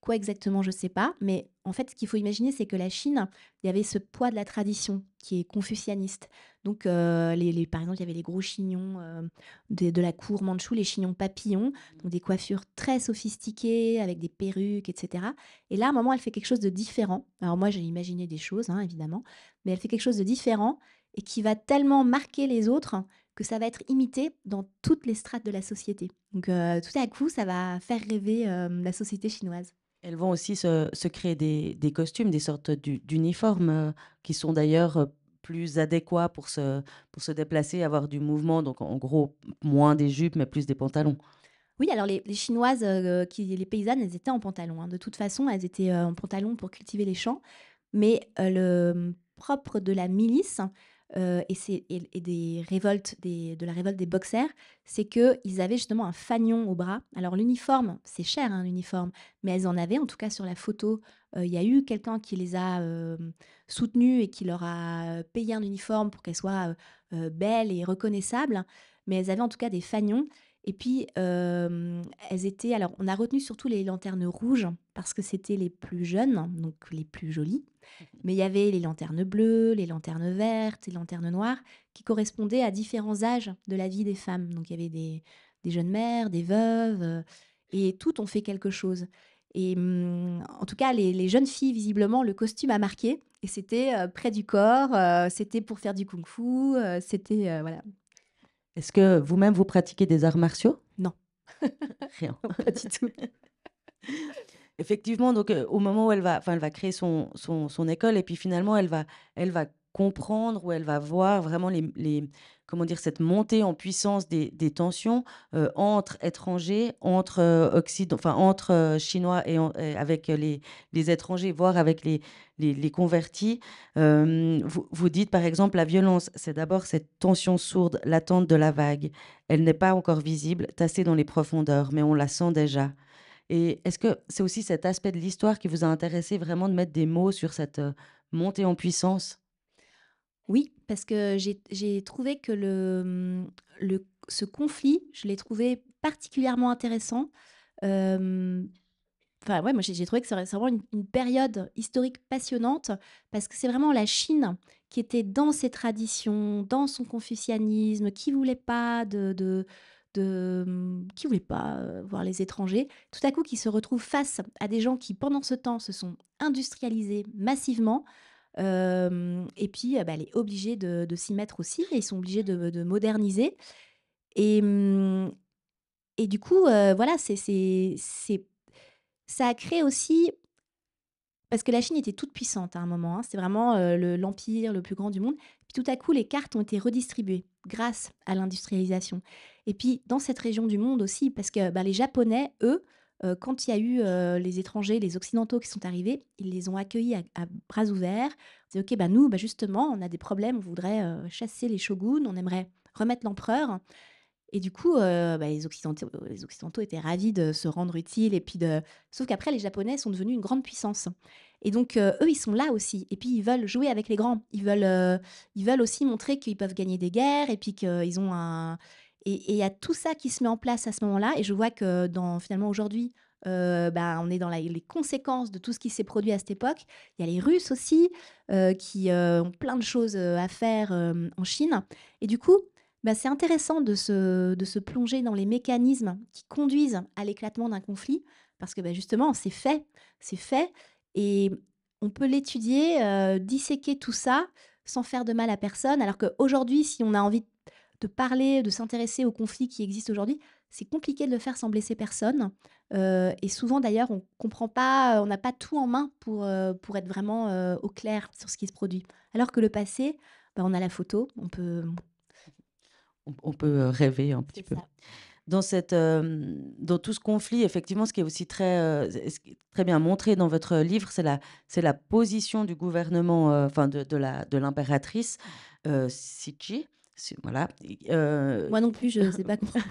quoi exactement, je ne sais pas, mais en fait, ce qu'il faut imaginer, c'est que la Chine, il y avait ce poids de la tradition qui est confucianiste. Donc, euh, les, par exemple, il y avait les gros chignons euh, de, la cour mandchoue, les chignons papillons, donc des coiffures très sophistiquées avec des perruques, etc. Et là, à un moment, elle fait quelque chose de différent. Alors moi, j'ai imaginé des choses, hein, évidemment, mais elle fait quelque chose de différent et qui va tellement marquer les autres que ça va être imité dans toutes les strates de la société. Donc, euh, tout à coup, ça va faire rêver la société chinoise. Elles vont aussi se, créer des, costumes, des sortes d'uniformes euh, qui sont d'ailleurs euh, plus adéquats pour se, déplacer, avoir du mouvement. Donc en gros, moins des jupes, mais plus des pantalons. Oui, alors les, Chinoises, euh, qui, les paysannes, elles étaient en pantalon. Hein. De toute façon, elles étaient en pantalon pour cultiver les champs. Mais le propre de la milice, et, des révoltes, de la révolte des boxers, c'est qu'ils avaient justement un fanion au bras. Alors l'uniforme, c'est cher un hein, uniforme, mais elles en avaient en tout cas sur la photo. Il y a eu quelqu'un qui les a soutenues et qui leur a payé un uniforme pour qu'elles soient belles et reconnaissables, mais elles avaient en tout cas des fanions. Et puis, euh, elles étaient. Alors, on a retenu surtout les lanternes rouges parce que c'était les plus jeunes, donc les plus jolies. Mais il y avait les lanternes bleues, les lanternes vertes, les lanternes noires qui correspondaient à différents âges de la vie des femmes. Donc, il y avait des, jeunes mères, des veuves, euh, et toutes ont fait quelque chose. Et mm, en tout cas, les, jeunes filles, visiblement, le costume a marqué. Et c'était euh, près du corps, c'était pour faire du kung-fu, c'était voilà, est-ce que vous-même, vous pratiquez des arts martiaux Non. Rien. pas du tout. Effectivement, donc euh, au moment où elle va, elle va créer son, son, école et puis finalement elle va, elle va comprendre ou elle va voir vraiment les, comment dire, cette montée en puissance des, tensions euh, entre étrangers, entre euh, enfin entre euh, Chinois et, avec les, étrangers, voire avec les, les, convertis. vous, dites par exemple la violence, c'est d'abord cette tension sourde, l'attente de la vague. Elle n'est pas encore visible, tassée dans les profondeurs, mais on la sent déjà. Et est-ce que c'est aussi cet aspect de l'histoire qui vous a intéressé vraiment de mettre des mots sur cette montée en puissance oui, parce que j'ai trouvé que mmh, le, ce conflit, je l'ai trouvé particulièrement intéressant. enfin ouais, moi j'ai trouvé que c'est vraiment une période historique passionnante parce que c'est vraiment la Chine qui était dans ses traditions, dans son confucianisme, qui voulait pas de mmh, qui voulait pas, voir les étrangers. Tout à coup, qui se retrouve face à des gens qui, pendant ce temps, se sont industrialisés massivement. Euh, et puis, euh, bah, elle est obligée de s'y mettre aussi et ils sont obligés de moderniser et mm, et du coup, euh, voilà, c'est c'est ça a créé aussi parce que la Chine était toute puissante à un moment, hein. C'était vraiment, le l'empire le plus grand du monde. Puis tout à coup, les cartes ont été redistribuées grâce à l'industrialisation et puis dans cette région du monde aussi parce que, bah, les Japonais, eux quand il y a eu les étrangers, les occidentaux qui sont arrivés, ils les ont accueillis à, bras ouverts. C'est ok, bah nous, bah, justement, on a des problèmes, on voudrait chasser les shoguns, on aimerait remettre l'empereur. Et du coup, bah, les, occidentaux, les occidentaux étaient ravis de se rendre utiles. Et puis de... Sauf qu'après, les Japonais sont devenus une grande puissance. Et donc, eux, ils sont là aussi. Et puis, ils veulent jouer avec les grands. Ils veulent, ils veulent aussi montrer qu'ils peuvent gagner des guerres et puis qu'ils ont un et il y a tout ça qui se met en place à ce moment-là. Et je vois que dans, finalement aujourd'hui, euh, bah, on est dans les conséquences de tout ce qui s'est produit à cette époque. Il y a les Russes aussi euh, qui euh, ont plein de choses à faire en Chine. Et du coup, bah, c'est intéressant de se, plonger dans les mécanismes qui conduisent à l'éclatement d'un conflit parce que bah, justement, c'est fait, c'est fait. Et on peut l'étudier, disséquer tout ça sans faire de mal à personne. Alors qu'aujourd'hui, si on a envie de de parler, de s'intéresser aux conflits qui existent aujourd'hui, c'est compliqué de le faire sans blesser personne. Euh, et souvent d'ailleurs, on comprend pas, euh, on n'a pas tout en main pour, euh, pour être vraiment au clair sur ce qui se produit. Alors que le passé, bah, on a la photo, on peut... On, peut rêver un petit peu. Dans, cette, dans tout ce conflit, effectivement, ce qui est aussi très, très bien montré dans votre livre, c'est la, la position du gouvernement, enfin de, de l'impératrice Sichi. Voilà. Euh, Moi non plus, je ne sais pas comprendre.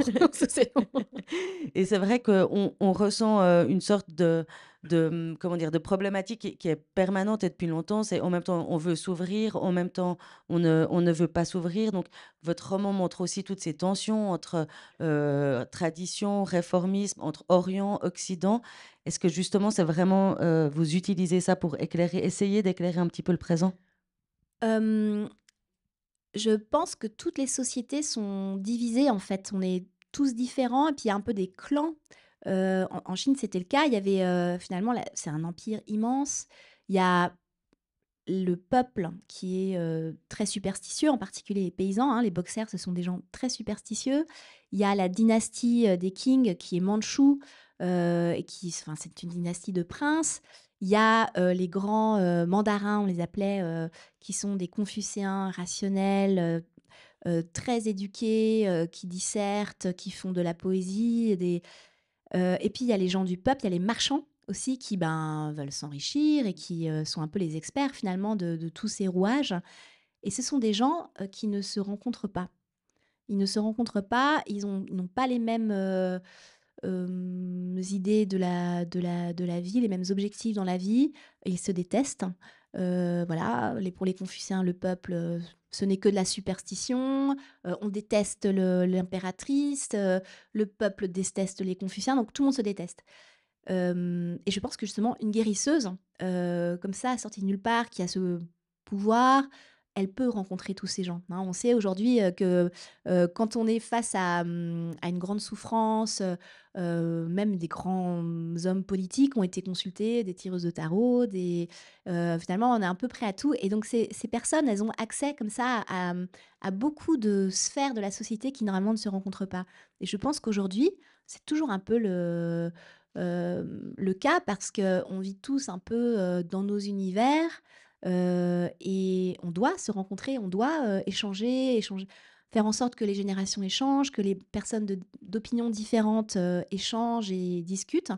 et c'est vrai qu'on on ressent euh, une sorte de, hum, comment dire, de problématique qui, est permanente depuis longtemps. C'est en même temps, on veut s'ouvrir, en même temps, on ne, veut pas s'ouvrir. Donc, votre roman montre aussi toutes ces tensions entre euh, tradition, réformisme, entre Orient, Occident. Est-ce que justement, c'est vraiment, vous utilisez ça pour éclairer, essayer d'éclairer un petit peu le présent je pense que toutes les sociétés sont divisées en fait. On est tous différents et puis il y a un peu des clans. Euh, en, Chine, c'était le cas. Il y avait euh, finalement, c'est un empire immense. Il y a le peuple qui est euh, très superstitieux, en particulier les paysans. Hein. les boxers, ce sont des gens très superstitieux. Il y a la dynastie des kings qui est Manchu. et qui, enfin, c'est une dynastie de princes. Il y a les grands mandarins, on les appelait, qui sont des confucéens rationnels, très éduqués, qui dissertent, qui font de la poésie. Des... et puis il y a les gens du peuple, il y a les marchands aussi qui ben, veulent s'enrichir et qui sont un peu les experts finalement de, de, tous ces rouages. Et ce sont des gens qui ne se rencontrent pas. Ils ne se rencontrent pas, ils n'ont pas les mêmes euh, idées de la, de, la, de la vie, les mêmes objectifs dans la vie, ils se détestent. Euh, voilà, les, pour les confuciens, le peuple euh, ce n'est que de la superstition, on déteste l'impératrice, le peuple déteste les confuciens, donc tout le monde se déteste. et je pense que justement, une guérisseuse, comme ça, sortie de nulle part, qui a ce pouvoir, elle peut rencontrer tous ces gens. Hein. On sait aujourd'hui que quand on est face à, mmh, une grande souffrance, même des grands hommes politiques ont été consultés, des tireuses de tarot, des, finalement on est un peu prêt à tout. Et donc ces, personnes, elles ont accès comme ça mmh, à, beaucoup de sphères de la société qui normalement ne se rencontrent pas. Et je pense qu'aujourd'hui, c'est toujours un peu le... le cas parce qu'on vit tous un peu dans nos univers, et on doit se rencontrer, on doit, échanger faire en sorte que les générations échangent, que les personnes d'opinions différentes, échangent et discutent.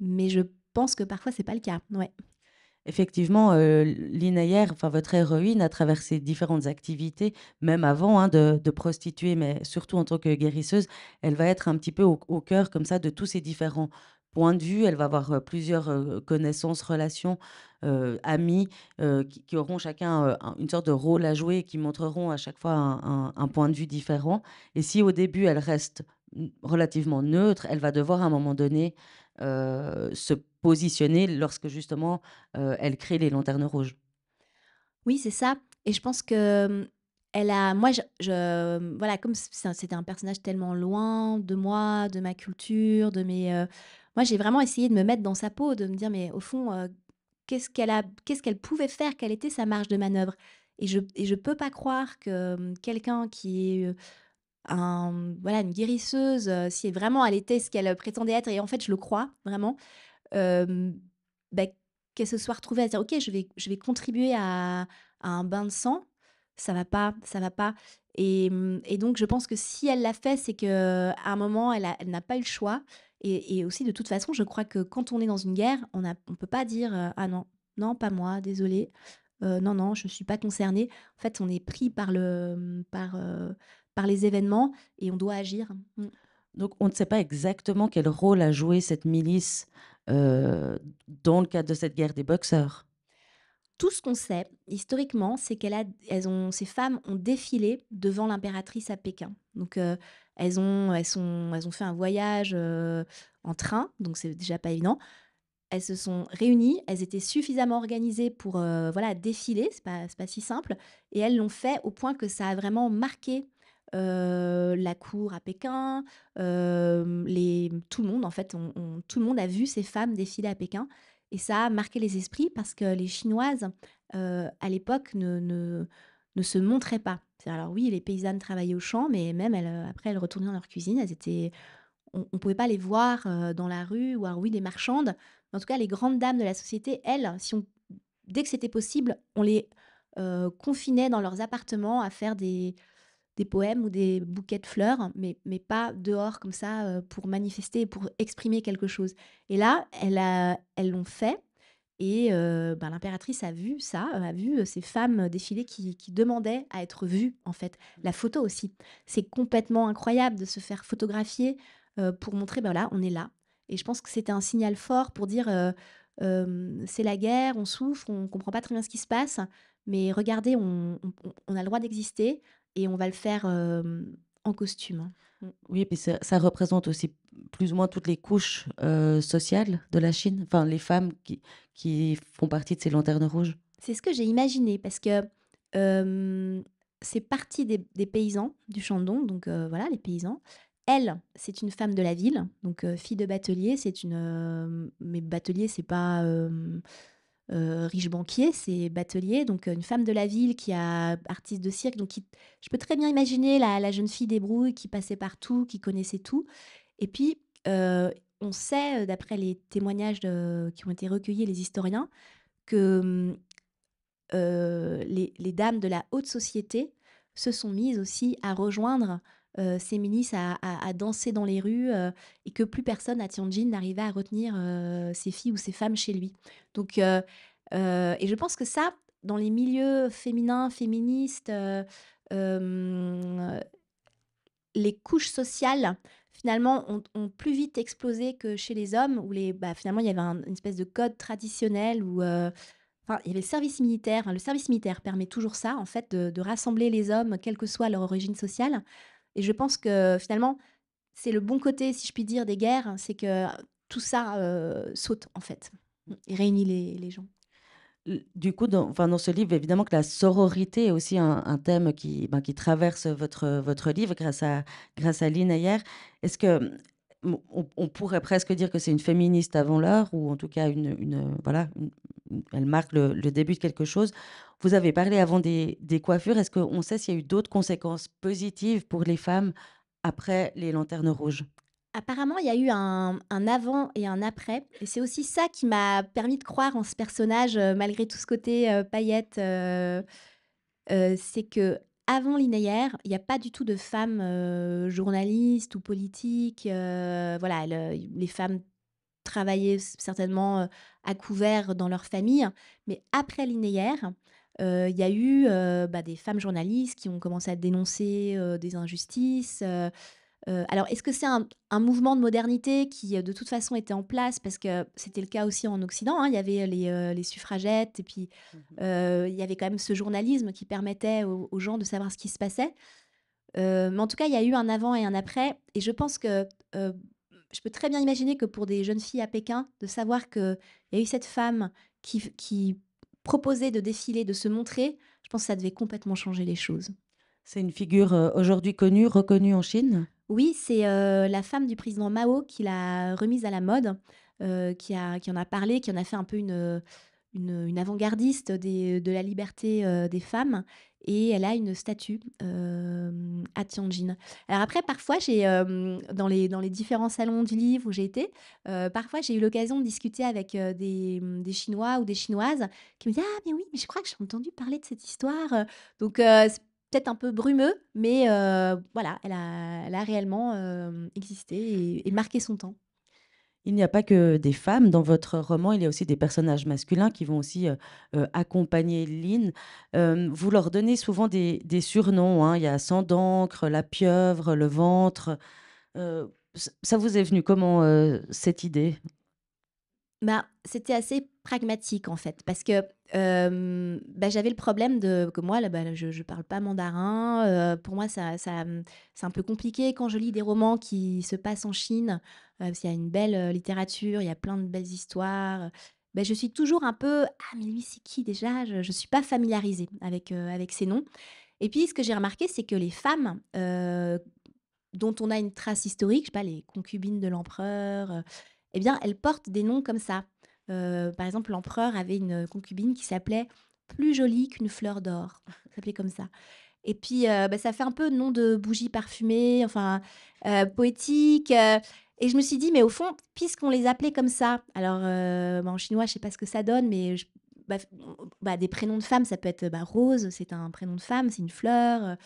Mais je pense que parfois c'est pas le cas, ouais. Effectivement, linéaire votre héroïne à travers traversé différentes activités, même avant, hein, de de mais surtout en tant que guérisseuse, elle va être un petit peu au au cœur comme ça de tous ces différents point de vue, elle va avoir plusieurs connaissances, relations, amis, qui, auront chacun une sorte de rôle à jouer et qui montreront à chaque fois un, point de vue différent. Et si au début elle reste relativement neutre, elle va devoir à un moment donné se positionner lorsque justement elle crée les lanternes rouges. Oui, c'est ça. Et je pense que elle a, moi, je, voilà, comme c'était un personnage tellement loin de moi, de ma culture, de mes, moi, j'ai vraiment essayé de me mettre dans sa peau, de me dire, mais au fond, euh, qu'est-ce qu'elle a, qu'est-ce qu'elle pouvait faire, quelle était sa marge de manœuvre. Et je ne je peux pas croire que hum, quelqu'un qui est euh, voilà, une guérisseuse, euh, si vraiment elle était ce qu'elle prétendait être, et en fait, je le crois vraiment, bah, qu'elle se soit retrouvée à dire, OK, je vais, je vais contribuer à, un bain de sang, ça va pas, ça va pas. Et, hum, donc, je pense que si elle l'a fait, c'est qu'à un moment, elle, elle n'a pas eu le choix. Et, aussi, de toute façon, je crois que quand on est dans une guerre, on ne peut pas dire euh, Ah non, non, pas moi, désolé. Euh, non, non, je ne suis pas concernée. En fait, on est pris par, le, mmh, par, euh, par les événements et on doit agir. Mmh. Donc, on ne sait pas exactement quel rôle a joué cette milice dans le cadre de cette guerre des boxeurs. Tout ce qu'on sait historiquement, c'est qu'elles ont, ces femmes ont défilé devant l'impératrice à Pékin. Donc, elles ont, elles, elles ont fait un voyage euh, en train, donc c'est déjà pas évident. Elles se sont réunies, elles étaient suffisamment organisées pour euh, voilà défiler, c'est pas, pas si simple, et elles l'ont fait au point que ça a vraiment marqué euh, la cour à Pékin, tout le monde en fait, tout le monde a vu ces femmes défiler à Pékin et ça a marqué les esprits parce que les Chinoises à l'époque ne, ne, ne, se montraient pas. Alors oui, les paysannes travaillaient au champ, mais même euh, après, elles retournaient dans leur cuisine. Elles étaient... On ne pouvait pas les voir euh, dans la rue ou à oui des marchandes. En tout cas, les grandes dames de la société, elles, dès que c'était possible, on les euh, confinait dans leurs appartements à faire des, poèmes ou des bouquets de fleurs, mais pas dehors comme ça pour manifester, pour exprimer quelque chose. Et là, elles l'ont fait. Et ben, l'impératrice a vu ça, a vu ces femmes défiler qui, demandaient à être vues, en fait. La mmh. photo aussi. C'est complètement incroyable de se faire photographier pour montrer, ben là, on est là. Et je pense que c'était un signal fort pour dire, c'est la guerre, on souffre, on comprend pas très bien ce qui se passe, mais regardez, on, a le droit d'exister et on va le faire en costume. Hein. Mmh. Oui, et puis ça, représente aussi plus ou moins toutes les couches euh, sociales de la Chine, enfin les femmes qui, qui font partie de ces lanternes rouges C'est ce que j'ai imaginé parce que euh, c'est partie des, des, paysans du Shandong, donc euh, voilà, les paysans. Elle, c'est une femme de la ville, donc fille de batelier, c'est une. mais batelier, c'est pas. riche banquier, c'est batelier, donc une femme de la ville qui a artiste de cirque. Donc, qui, je peux très bien imaginer la, la, jeune fille débrouille qui passait partout, qui connaissait tout. Et puis, on sait, d'après les témoignages qui ont été recueillis, les historiens, que mmh, les, dames de la haute société se sont mises aussi à rejoindre ces ministres, à, danser dans les rues, et que plus personne à Tianjin n'arrivait à retenir ces filles ou ces femmes chez lui. Donc, et je pense que ça, dans les milieux féminins, féministes, les couches sociales finalement ont, plus vite explosé que chez les hommes, où les, bah, finalement il y avait une espèce de code traditionnel où euh, il y avait le service militaire. le service militaire permet toujours ça, en fait, de, rassembler les hommes, quelle que soit leur origine sociale. Et je pense que finalement, c'est le bon côté, si je puis dire, des guerres, c'est que tout ça euh, saute, en fait, et réunit les gens du coup, dans, ce livre, évidemment que la sororité est aussi un, thème ben, qui, traverse votre, votre livre grâce à, grâce à Lynn Est-ce que mm, on, pourrait presque dire que c'est une féministe avant l'heure, ou en tout cas, une, voilà, elle marque le, début de quelque chose. Vous avez parlé avant des coiffures. Est-ce qu'on sait s'il y a eu d'autres conséquences positives pour les femmes après les lanternes rouges Apparemment, il y a eu un, avant et un après. Et c'est aussi ça qui m'a permis de croire en ce personnage, euh, malgré tout ce côté euh, paillette. Euh, c'est que avant Linéaire, il n'y a pas du tout de femmes journalistes ou politiques. voilà, les femmes travaillaient certainement à couvert dans leur famille. Mais après Linéaire, il y a eu bah, des femmes journalistes qui ont commencé à dénoncer des injustices. Euh, alors, est-ce que c'est un, mouvement de modernité qui, euh, de toute façon, était en place Parce que c'était le cas aussi en Occident. Hein. il y avait euh, les, suffragettes, et puis mmh il y avait quand même ce journalisme qui permettait aux, gens de savoir ce qui se passait. mais en tout cas, il y a eu un avant et un après. Et je pense que je peux très bien imaginer que pour des jeunes filles à Pékin, de savoir qu'il y a eu cette femme qui, qui proposait de défiler, de se montrer, je pense que ça devait complètement changer les choses. C'est une figure aujourd'hui connue, reconnue en Chine oui, c'est, la femme du président Mao qui l'a remise à la mode, qui en a parlé, qui en a fait un peu une, avant-gardiste de la liberté, des femmes et elle a une statue, à Tianjin. Alors après parfois j'ai, dans les différents salons du livre où j'ai été, parfois j'ai eu l'occasion de discuter avec, mmh, des, Chinois ou des Chinoises qui me disent «Ah mais oui, mais je crois que j'ai entendu parler de cette histoire, donc peut-être un peu brumeux, mais euh, voilà, elle a, elle a réellement euh, existé et, marqué son temps. Il n'y a pas que des femmes. Dans votre roman, il y a aussi des personnages masculins qui vont aussi euh, accompagner Lynn. vous leur donnez souvent des, surnoms. Hein. Il y a Sans d'encre, La pieuvre, Le ventre. ça vous est venu comment cette idée ben, c'était assez pragmatique en fait, parce que ben, j'avais le problème de que moi, là, bah, je ne parle pas mandarin. pour moi, ça, ça, mmh, c'est un peu compliqué quand je lis des romans qui se passent en Chine, parce qu'il y a une belle littérature, il y a plein de belles histoires. je suis toujours un peu ah mais lui c'est qui déjà je, ne suis pas familiarisée avec avec ces noms et puis ce que j'ai remarqué c'est que les femmes dont on a une trace historique je sais pas les concubines de l'empereur eh bien, elles portent des noms comme ça. Euh, par exemple, l'empereur avait une concubine qui s'appelait Plus jolie qu'une fleur d'or. Ça s'appelait comme ça. Et puis, euh, bah, ça fait un peu nom de bougie parfumée, enfin, euh, poétique. et je me suis dit, mais au fond, puisqu'on les appelait comme ça, alors bah, en chinois, je sais pas ce que ça donne, mais bah, des prénoms de femmes, ça peut être Rose, c'est un prénom de femme, c'est une fleur.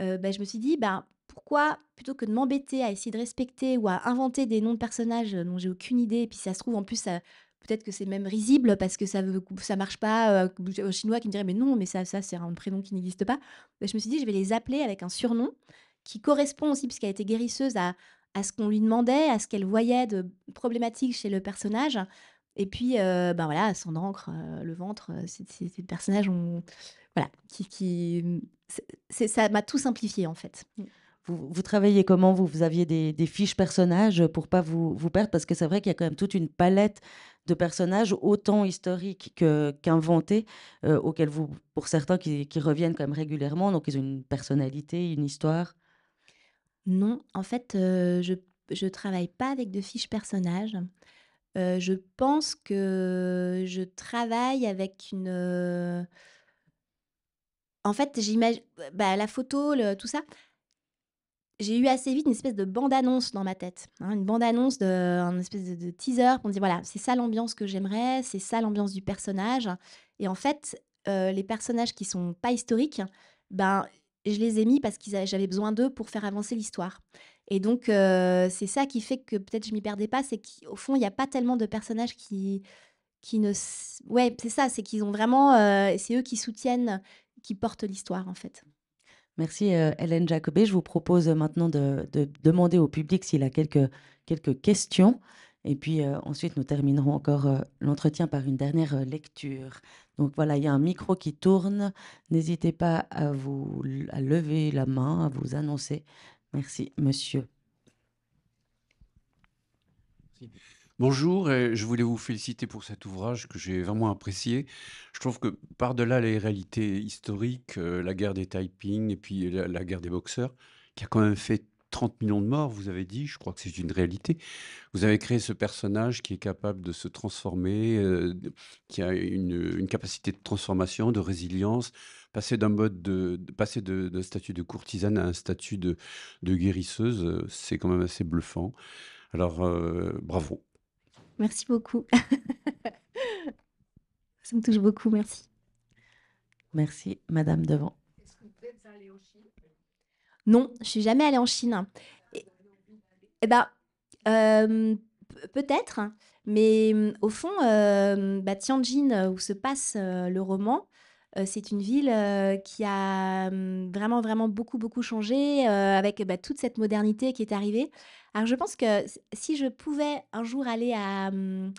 je me suis dit, bah, pourquoi, plutôt que de m'embêter à essayer de respecter ou à inventer des noms de personnages euh, dont j'ai aucune idée, et puis ça se trouve en plus, peut-être que c'est même risible parce que ça ne marche pas euh, aux chinois qui me dirait mais non mais ça c'est un prénom qui n'existe pas bah, je me suis dit je vais les appeler avec un surnom qui correspond aussi puisqu'elle était guérisseuse à, ce qu'on lui demandait à ce qu'elle voyait de problématique chez le personnage et puis ben voilà son encre le ventre c'est personnages on, voilà qui ça m'a tout simplifié en fait vous, travaillez comment vous, vous aviez des, fiches personnages pour pas vous, vous perdre Parce que c'est vrai qu'il y a quand même toute une palette de personnages, autant historiques qu'inventés, euh, auxquels vous, pour certains, qui, reviennent quand même régulièrement. Donc, ils ont une personnalité, une histoire. Non, en fait, euh, je ne travaille pas avec de fiches personnages. Euh, je pense que je travaille avec une. En fait, j'imagine bah, la photo, le... tout ça j'ai eu assez vite une espèce de bande-annonce dans ma tête, hein, une bande-annonce, un espèce de, teaser pour me voilà, c'est ça l'ambiance que j'aimerais, c'est ça l'ambiance du personnage. Et en fait, euh, les personnages qui sont pas historiques, ben, je les ai mis parce que j'avais besoin d'eux pour faire avancer l'histoire. Et donc, euh, c'est ça qui fait que peut-être je m'y perdais pas, c'est qu'au fond, il n'y a pas tellement de personnages qui, qui ne. Ouais, c'est ça, c'est qu'ils ont vraiment. Euh, c'est eux qui soutiennent, qui portent l'histoire, en fait. Merci euh, Hélène Jacobé. Je vous propose maintenant de, demander au public s'il a quelques, quelques questions. Et puis euh, ensuite, nous terminerons encore euh, l'entretien par une dernière lecture. Donc voilà, il y a un micro qui tourne. N'hésitez pas à vous lever la main, à vous annoncer. Merci, monsieur. Merci. Bonjour, et je voulais vous féliciter pour cet ouvrage que j'ai vraiment apprécié. Je trouve que par-delà les réalités historiques, euh, la guerre des Taiping et puis la, guerre des boxeurs, qui a quand même fait 30 millions de morts, vous avez dit, je crois que c'est une réalité. Vous avez créé ce personnage qui est capable de se transformer, euh, qui a une, capacité de transformation, de résilience, passer d'un mode de, passer de, statut de courtisane à un statut de, guérisseuse, euh, c'est quand même assez bluffant. Alors bravo. Merci beaucoup. ça me touche beaucoup, merci. Merci, Madame Devant. Est-ce que vous êtes allée en Chine Non, je suis jamais allée en Chine. Eh ben, euh, peut-être, mais au fond, euh, bah, Tianjin, euh, où se passe le roman, c'est une ville qui a vraiment, vraiment beaucoup, beaucoup changé avec bah, toute cette modernité qui est arrivée, alors je pense que si je pouvais un jour aller mmh,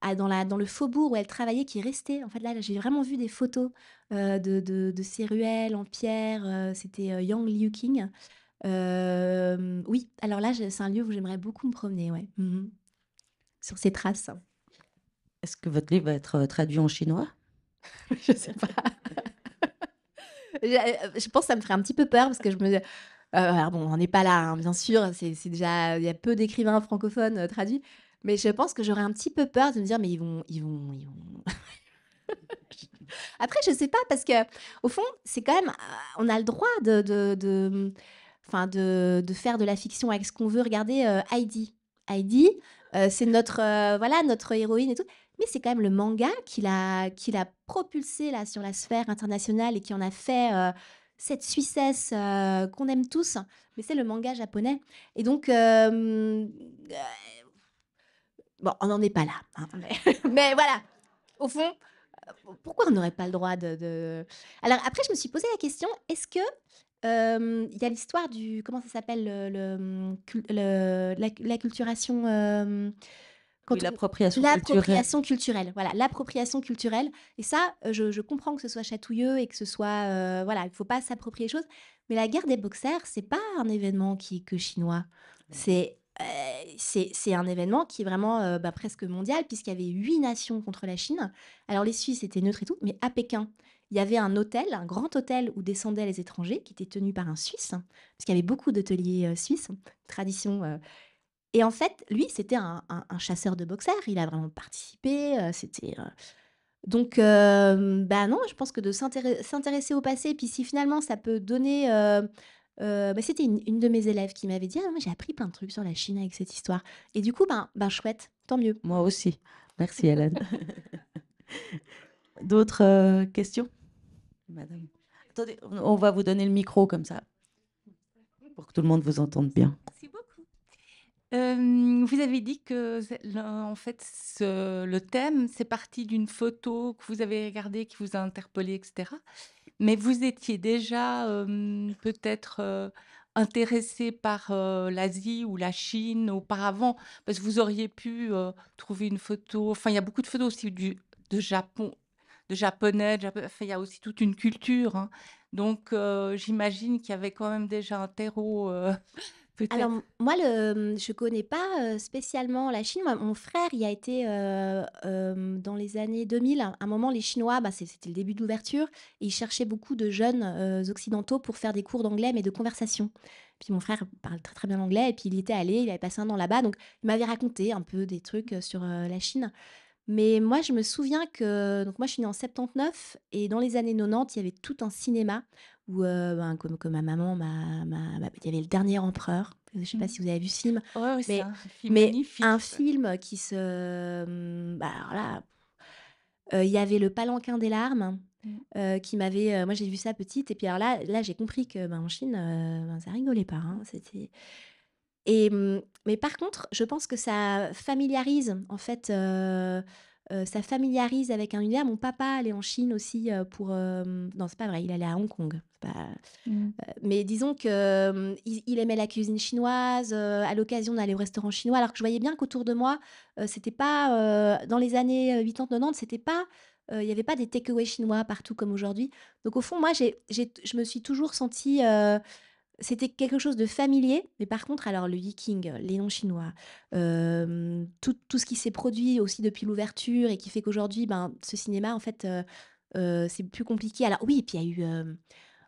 à, dans, la, dans le faubourg où elle travaillait, qui restait, en fait là, j'ai vraiment vu des photos euh, de, ces ruelles en pierre, euh, c'était euh, Yang Liu oui, alors là, c'est un lieu où j'aimerais beaucoup me promener, ouais. Mmh sur ces traces. Est-ce que votre livre va être traduit en chinois Je ne sais pas. je, je pense que ça me ferait un petit peu peur parce que je me euh, alors bon, on n'est pas là, hein, bien sûr. C'est déjà il y a peu d'écrivains francophones euh, traduits, mais je pense que j'aurais un petit peu peur de me dire mais ils vont, ils vont, Après, je sais pas parce que au fond, c'est quand même, euh, on a le droit de, de, faire de la fiction avec ce qu'on veut. regarder, Heidi. Heidi, c'est notre, voilà, notre héroïne et tout. Mais c'est quand même le manga qui l'a propulsé là sur la sphère internationale et qui en a fait cette Suissesse euh, qu'on aime tous, mais c'est le manga japonais. Et donc, euh, euh, bon, on n'en est pas là. Hein, mais, voilà, au fond, pourquoi on n'aurait pas le droit de, Alors après, je me suis posé la question, est-ce que... Il y a l'histoire du. Comment ça s'appelle le, la, culturation l'appropriation culturelle. Voilà, l'appropriation culturelle. Et ça, euh, je, comprends que ce soit chatouilleux et que ce soit, euh, voilà, il faut pas s'approprier les choses. Mais la guerre des boxers, c'est pas un événement qui est que chinois. Euh, c'est c'est un événement qui est vraiment bah, presque mondial, puisqu'il y avait huit nations contre la Chine. Alors les Suisses étaient neutres et tout, mais à Pékin, il y avait un hôtel, un grand hôtel où descendaient les étrangers, qui était tenu par un Suisse, parce qu'il y avait beaucoup d'hôteliers suisses, tradition et en fait, lui, c'était un, chasseur de boxers. Il a vraiment participé. Euh, c'était euh, donc, euh, bah non, je pense que de s'intéresser au passé, et puis si finalement ça peut donner. Bah c'était une, de mes élèves qui m'avait dit ah, j'ai appris plein de trucs sur la Chine avec cette histoire. Et du coup, ben, ben chouette, tant mieux. Moi aussi. Merci, Hélène. D'autres questions, Madame Attendez, on va vous donner le micro comme ça pour que tout le monde vous entende bien vous avez dit que en fait le thème, c'est parti d'une photo que vous avez regardée, qui vous a interpellé, etc. Mais vous étiez déjà peut-être euh, intéressé par euh, l'Asie ou la Chine auparavant, parce que vous auriez pu euh, trouver une photo. Enfin, il y a beaucoup de photos aussi du de Japon, de japonais. il y a aussi toute une culture. Hein. Donc, j'imagine qu'il y avait quand même déjà un terreau. Alors moi, le, je connais pas spécialement la Chine. mon frère y a été dans les années 2000. À un moment, les Chinois, bah, c'était le début de l'ouverture, ils cherchaient beaucoup de jeunes occidentaux pour faire des cours d'anglais, mais de conversation. Puis mon frère parle très très bien l'anglais, et puis il était allé, il avait passé un an là-bas, donc il m'avait raconté un peu des trucs sur la Chine. Mais moi, je me souviens que donc moi, je suis née en 79 et dans les années 90, il y avait tout un cinéma où, euh, ben, comme, ma maman, ma, il y avait Le Dernier Empereur. Je ne sais pas mmh. si vous avez vu ce film, un film un film qui se. Mmh, bah, alors là, euh, il y avait Le Palanquin des larmes mmh. euh, qui m'avait. moi, j'ai vu ça petite. Et puis alors là, là j'ai compris que ben, en Chine, ben, ça rigolait pas. Hein. C'était. Mmh, mais par contre, je pense que ça familiarise, en fait, euh, euh, ça familiarise avec un univers. Mon papa allait en Chine aussi euh, pour. Mmh, non, c'est pas vrai, il allait à Hong Kong. Mmh. mais disons que il, aimait la cuisine chinoise. à l'occasion d'aller au restaurant chinois, alors que je voyais bien qu'autour de moi, c'était pas dans les années 80-90, c'était pas il n'y avait pas des takeaways chinois partout comme aujourd'hui. Donc au fond, moi, je me suis toujours sentie c'était quelque chose de familier, mais par contre, alors le viking, euh, les noms chinois, euh, tout, ce qui s'est produit aussi depuis l'ouverture et qui fait qu'aujourd'hui, ben, ce cinéma, en fait, euh, c'est plus compliqué. Alors oui, et puis il y a eu,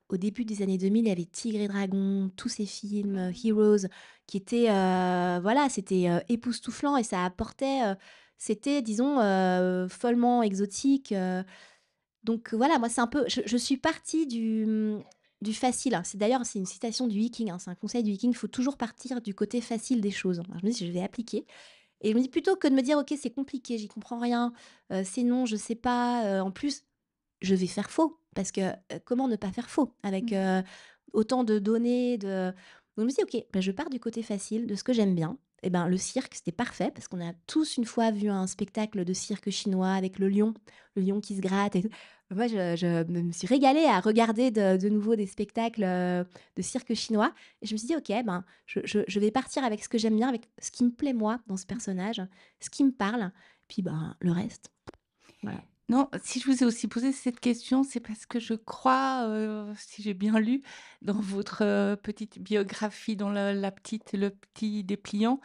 au début des années 2000, il y avait Tigre et Dragon, tous ces films, ah. Heroes, qui étaient, voilà, c'était époustouflant et ça apportait, c'était, disons, follement exotique. donc voilà, moi, c'est un peu, je, je suis partie du du facile. Hein. C'est d'ailleurs c'est une citation du Viking, hein. c'est un conseil du Viking. Il faut toujours partir du côté facile des choses. Hein. je me dis je vais appliquer. Et je me dis plutôt que de me dire ok c'est compliqué, j'y comprends rien, euh, c'est non, je sais pas. Euh, en plus, je vais faire faux parce que euh, comment ne pas faire faux avec mmh. autant de données. De... je me dis ok, ben, je pars du côté facile de ce que j'aime bien. Et ben le cirque c'était parfait parce qu'on a tous une fois vu un spectacle de cirque chinois avec le lion, le lion qui se gratte. Et... Moi, je, me suis régalée à regarder de, nouveau des spectacles euh, de cirque chinois. Et je me suis dit, OK, ben, je, vais partir avec ce que j'aime bien, avec ce qui me plaît, moi, dans ce personnage, ce qui me parle. Puis, ben, le reste. Non, si je vous ai aussi posé cette question, c'est parce que je crois, euh, si j'ai bien lu, dans votre euh, petite biographie, dans la, la petite, le petit dépliant,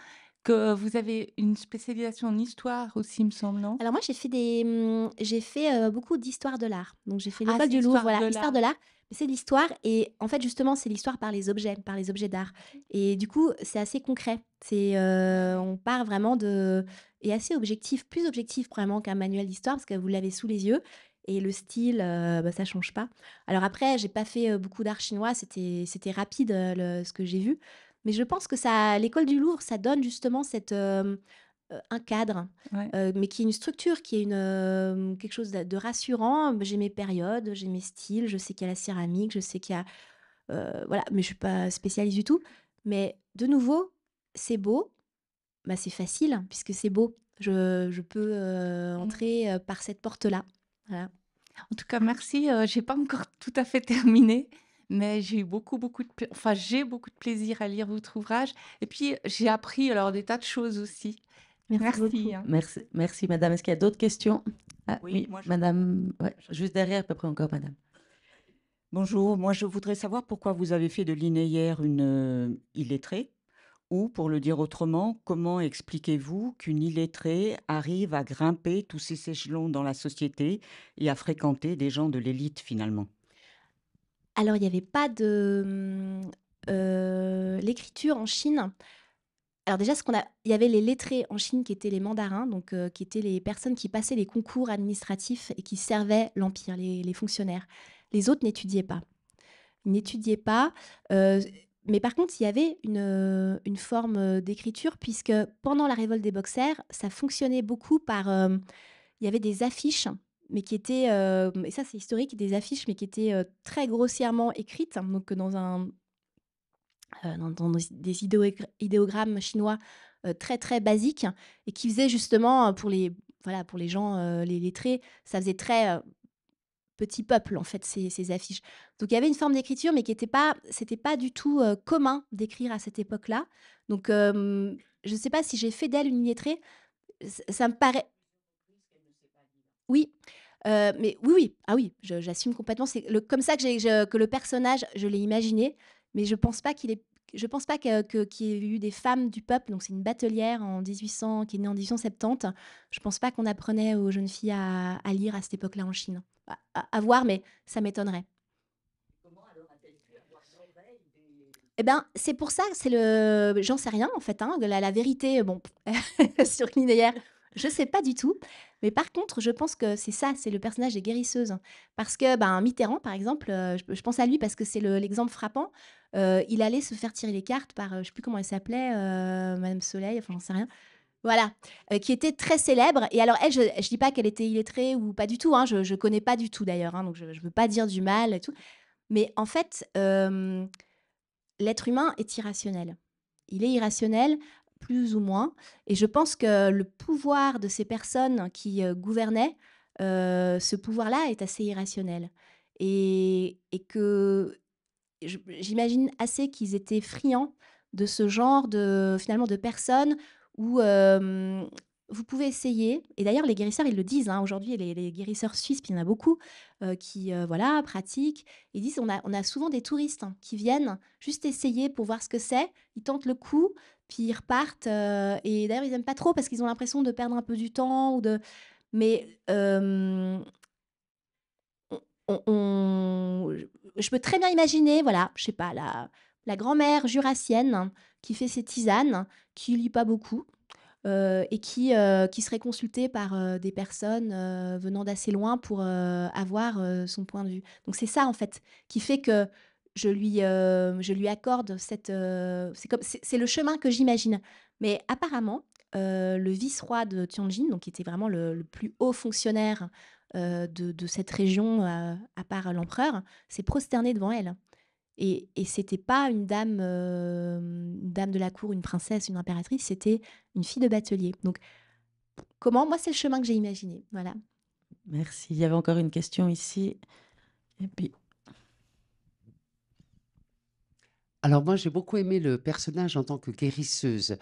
que vous avez une spécialisation en histoire aussi, me semble, Alors moi, j'ai fait des, hum, j'ai fait euh, beaucoup d'histoire de l'art. Donc j'ai fait ah, du Louvre, l'histoire de l'art. C'est l'histoire et en fait justement c'est l'histoire par les objets, par les objets d'art. Et du coup c'est assez concret. C'est euh, on part vraiment de et assez objectif, plus objectif probablement qu'un manuel d'histoire parce que vous l'avez sous les yeux et le style, euh, bah, ça change pas. Alors après, j'ai pas fait beaucoup d'art chinois, c'était c'était rapide ce que j'ai vu, mais je pense que ça, l'école du Louvre, ça donne justement cette, un cadre, mais qui est une structure, qui est une, quelque chose de, rassurant. J'ai mes périodes, j'ai mes styles, je sais qu'il y a la céramique, je sais qu'il y a... voilà, mais je suis pas spécialiste du tout. Mais de nouveau, c'est beau, bah, c'est facile, hein, puisque c'est beau. Je, je peux mmh. entrer par cette porte-là. En tout cas, merci. je j'ai pas encore tout à fait terminé mais j'ai eu beaucoup, beaucoup de, enfin, j'ai beaucoup de plaisir à lire votre ouvrage. Et puis, euh, j'ai appris alors des tas de choses aussi. Merci. Merci, hein. merci, madame. Est-ce qu'il y a d'autres questions ah oui, madame. juste derrière, à peu près encore, madame. Bonjour, moi je voudrais savoir pourquoi vous avez fait de l'inéière une euh, illettrée, ou pour le dire autrement, comment expliquez-vous qu'une illettrée arrive à grimper tous ces échelons dans la société et à fréquenter des gens de l'élite finalement alors, il n'y avait pas de. Mmh, euh, l'écriture en Chine. Alors déjà, ce qu'on a, il y avait les lettrés en Chine qui étaient les mandarins, donc euh, qui étaient les personnes qui passaient les concours administratifs et qui servaient l'empire, les, fonctionnaires. Les autres n'étudiaient pas, n'étudiaient pas. Euh, mais par contre, il y avait une, une forme d'écriture puisque pendant la révolte des boxers, ça fonctionnait beaucoup par. il y avait des affiches mais qui étaient, et ça c'est historique, des affiches, mais qui étaient, très grossièrement écrites, hein. donc dans un dans des idéogrammes chinois, très, très basiques et qui faisaient justement, pour les voilà, pour les gens, les lettrés, ça faisait très, petit peuple en fait ces affiches. Donc il y avait une forme d'écriture, mais qui était pas c'était pas du tout, commun d'écrire à cette époque-là. Donc je je sais pas si j'ai fait d'elle une lettrée, ça me paraît oui. Euh, mais oui, oui, ah oui, j'assume complètement. C'est le, comme ça que, j'ai, que le personnage, je l'ai imaginé, mais je pense pas qu'il est, je pense pas que, qu'il y ait eu des femmes du peuple. Donc c'est une batelière en 1800 qui est née en 1870. Je pense pas qu'on apprenait aux jeunes filles à, lire à cette époque-là en Chine. À, voir, mais ça m'étonnerait. Eh ben, c'est pour ça, c'est le, j'en sais rien en fait. Hein, la, vérité, bon, sur linéaire, je sais pas du tout. Mais par contre, je pense que c'est ça, c'est le personnage des guérisseuses. Hein. Parce que ben, Mitterrand, par exemple, euh, je, pense à lui parce que c'est l'exemple frappant. Euh, il allait se faire tirer les cartes par, euh, je ne sais plus comment elle s'appelait, Madame Soleil, enfin j'en sais rien. Voilà, qui était très célèbre. Et alors, elle, je ne dis pas qu'elle était illettrée ou pas du tout. Hein, je ne connais pas du tout d'ailleurs, hein, donc je ne veux pas dire du mal et tout. Mais en fait, l'être humain est irrationnel. Il est irrationnel plus ou moins. Et je pense que le pouvoir de ces personnes qui euh, gouvernaient, euh, ce pouvoir-là est assez irrationnel. Et, que j'imagine assez qu'ils étaient friands de ce genre de, finalement, de personnes où euh, vous pouvez essayer, et d'ailleurs les guérisseurs, ils le disent, hein, aujourd'hui les, guérisseurs suisses, puis il y en a beaucoup euh, qui euh, voilà pratiquent, ils disent on a, souvent des touristes hein, qui viennent juste essayer pour voir ce que c'est, ils tentent le coup, puis ils repartent, euh, et d'ailleurs ils n'aiment pas trop parce qu'ils ont l'impression de perdre un peu du temps, ou de... mais je peux très bien imaginer, voilà, je sais pas, la, la grand-mère jurassienne qui fait ses tisanes, qui lit pas beaucoup, euh, et euh, qui, serait consulté par euh, des personnes venant d'assez loin pour avoir son point de vue. Donc c'est ça en fait qui fait que je lui, je lui accorde cette... c'est le chemin que j'imagine. Mais apparemment, le vice-roi de Tianjin, donc qui était vraiment le, plus haut fonctionnaire de, cette région, à part l'empereur, s'est prosterné devant elle. Et, et c'était pas une dame, euh, dame de la cour, une princesse, une impératrice, c'était une fille de batelier. Donc, comment Moi, c'est le chemin que j'ai imaginé. Voilà. Merci. Il y avait encore une question ici. Et puis. Alors, moi, j'ai beaucoup aimé le personnage en tant que guérisseuse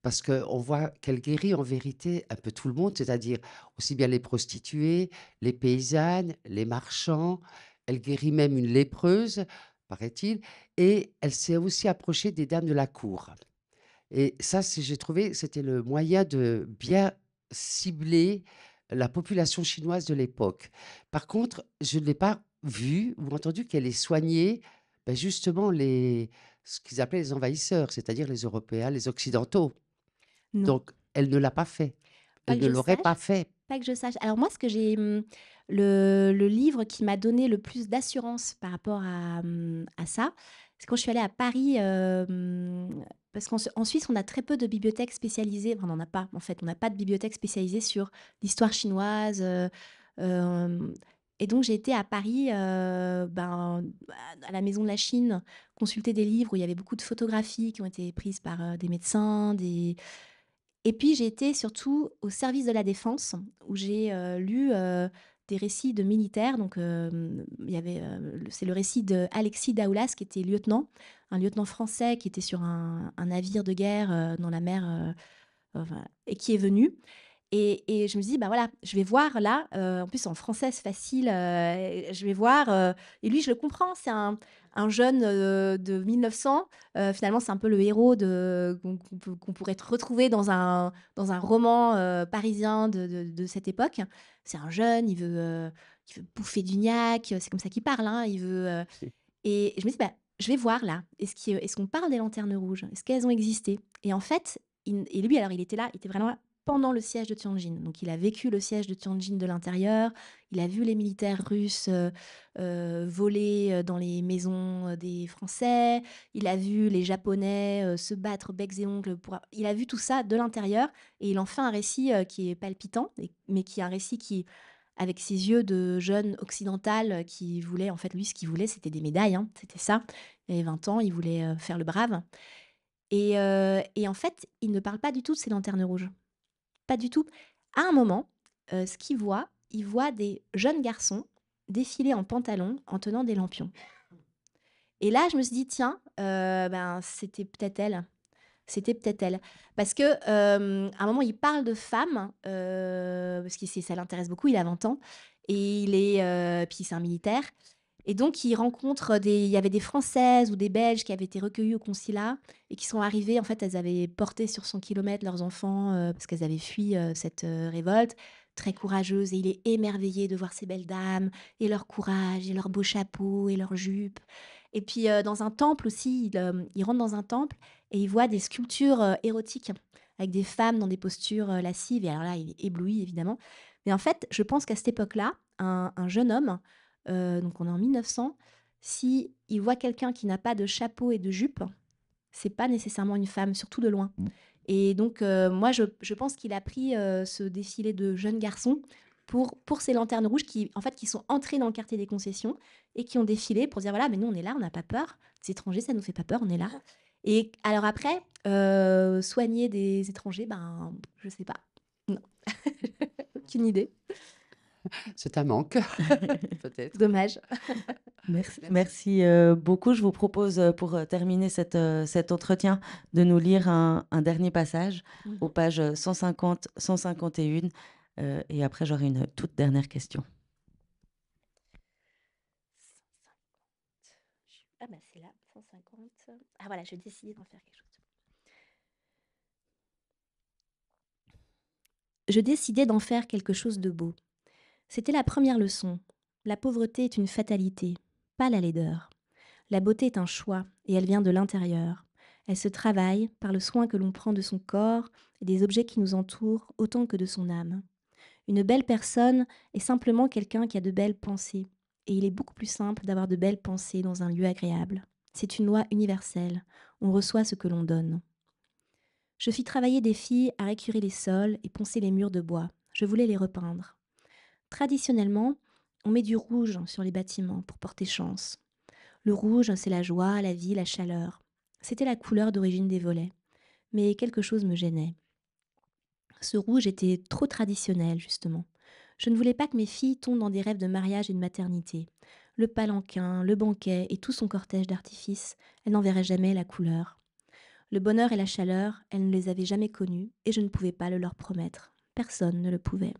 parce qu'on voit qu'elle guérit en vérité un peu tout le monde, c'est-à-dire aussi bien les prostituées, les paysannes, les marchands, elle guérit même une lépreuse paraît-il, et elle s'est aussi approchée des dames de la cour. Et ça, j'ai trouvé, c'était le moyen de bien cibler la population chinoise de l'époque. Par contre, je ne l'ai pas vu ou entendu qu'elle ait soigné ben, justement les, ce qu'ils appelaient les envahisseurs, c'est-à-dire les Européens, les Occidentaux. Donc, elle ne l'a pas fait. elle ne l'aurait pas fait pas que je sache. Alors moi, ce que j'ai, mmh, le, livre qui m'a donné le plus d'assurance par rapport à, mmh, ça, c'est quand je suis allée à Paris, euh, mmh, parce qu'en Suisse, on a très peu de bibliothèques spécialisées, on n'en a pas en fait, on n'a pas de bibliothèque spécialisée sur l'histoire chinoise. Euh, euh, et donc j'ai été à Paris, ben, à la Maison de la Chine, consulter des livres où il y avait beaucoup de photographies qui ont été prises par des médecins, des, et puis j'ai été surtout au service de la défense, où j'ai euh, lu euh, des récits de militaires. Donc euh, il y avait, c'est le récit d'Alexis Daoulas qui était lieutenant, un lieutenant français qui était sur un, navire de guerre dans la mer, et qui est venu et, je me dis, ben bah, voilà, je vais voir là, euh, en plus en français c'est facile, euh, je vais voir, euh, et lui je le comprends, c'est un, jeune de 1900, finalement c'est un peu le héros qu'on pourrait retrouver dans un, dans un roman parisien de, cette époque. C'est un jeune, il veut, veut bouffer du gnac, c'est comme ça qu'il parle, hein, il veut... et je me dis, bah, je vais voir là, est-ce qu'on est qu'on parle des lanternes rouges Est-ce qu'elles ont existé Et en fait, et lui alors il était là, il était vraiment là pendant le siège de Tianjin. Donc il a vécu le siège de Tianjin de l'intérieur, il a vu les militaires russes euh, euh, voler euh, dans les maisons des Français, il a vu les Japonais se battre becs et ongles, pour... il a vu tout ça de l'intérieur et il en fait un récit qui est palpitant, mais qui est un récit qui, avec ses yeux de jeune occidental qui voulait, en fait lui ce qu'il voulait c'était des médailles, hein, c'était ça, il avait 20 ans, il voulait faire le brave. Et, et en fait, il ne parle pas du tout de ses lanternes rouges pas du tout. À un moment, euh, ce qu'il voit, il voit des jeunes garçons défiler en pantalon en tenant des lampions. Et là, je me suis dit, tiens, euh, ben, c'était peut-être elle. C'était peut-être elle. Parce que euh, à un moment, il parle de femmes, parce que ça l'intéresse beaucoup, il a 20 ans, et il est, puis c'est un militaire, et donc, il rencontre des. Il y avait des Françaises ou des Belges qui avaient été recueillies au consulat et qui sont arrivées. En fait, elles avaient porté sur 100 km leurs enfants euh, parce qu'elles avaient fui euh, cette euh, révolte. Très courageuse. Et il est émerveillé de voir ces belles dames et leur courage et leurs beaux chapeaux et leurs jupes. Et puis, dans un temple aussi, il, rentre dans un temple et il voit des sculptures érotiques avec des femmes dans des postures lascives. Et alors là, il est ébloui, évidemment. Mais en fait, je pense qu'à cette époque-là, un jeune homme euh, donc on est en 1900, si il voit quelqu'un qui n'a pas de chapeau et de jupe, c'est pas nécessairement une femme, surtout de loin. Mm. Et donc, euh, moi, je, pense qu'il a pris euh, ce défilé de jeunes garçons pour, pour ces lanternes rouges qui, en fait, qui sont entrées dans le quartier des concessions et qui ont défilé pour dire voilà, mais nous, on est là, on n'a pas peur. Ces étrangers, ça nous fait pas peur, on est là. Et alors après, soigner des étrangers, ben, je sais pas. Non. Aucune idée c'est un manque, peut-être. Dommage. Merci, euh, beaucoup. Je vous propose, euh, pour euh, terminer cet entretien, de nous lire un, dernier passage mmh. aux pages 150-151. et après, j'aurai une toute dernière question. Ah bah c'est là, 150. Ah voilà, je décidais d'en faire quelque chose. Je décidais d'en faire quelque chose de beau. C'était la première leçon. La pauvreté est une fatalité, pas la laideur. La beauté est un choix et elle vient de l'intérieur. Elle se travaille par le soin que l'on prend de son corps et des objets qui nous entourent autant que de son âme. Une belle personne est simplement quelqu'un qui a de belles pensées, et il est beaucoup plus simple d'avoir de belles pensées dans un lieu agréable. C'est une loi universelle, on reçoit ce que l'on donne. Je fis travailler des filles à récurer les sols et poncer les murs de bois. Je voulais les repeindre. Traditionnellement, on met du rouge sur les bâtiments pour porter chance. Le rouge, c'est la joie, la vie, la chaleur. C'était la couleur d'origine des volets. Mais quelque chose me gênait. Ce rouge était trop traditionnel, justement. Je ne voulais pas que mes filles tombent dans des rêves de mariage et de maternité. Le palanquin, le banquet et tout son cortège d'artifices, elles n'en verraient jamais la couleur. Le bonheur et la chaleur, elles ne les avaient jamais connus, et je ne pouvais pas le leur promettre. Personne ne le pouvait.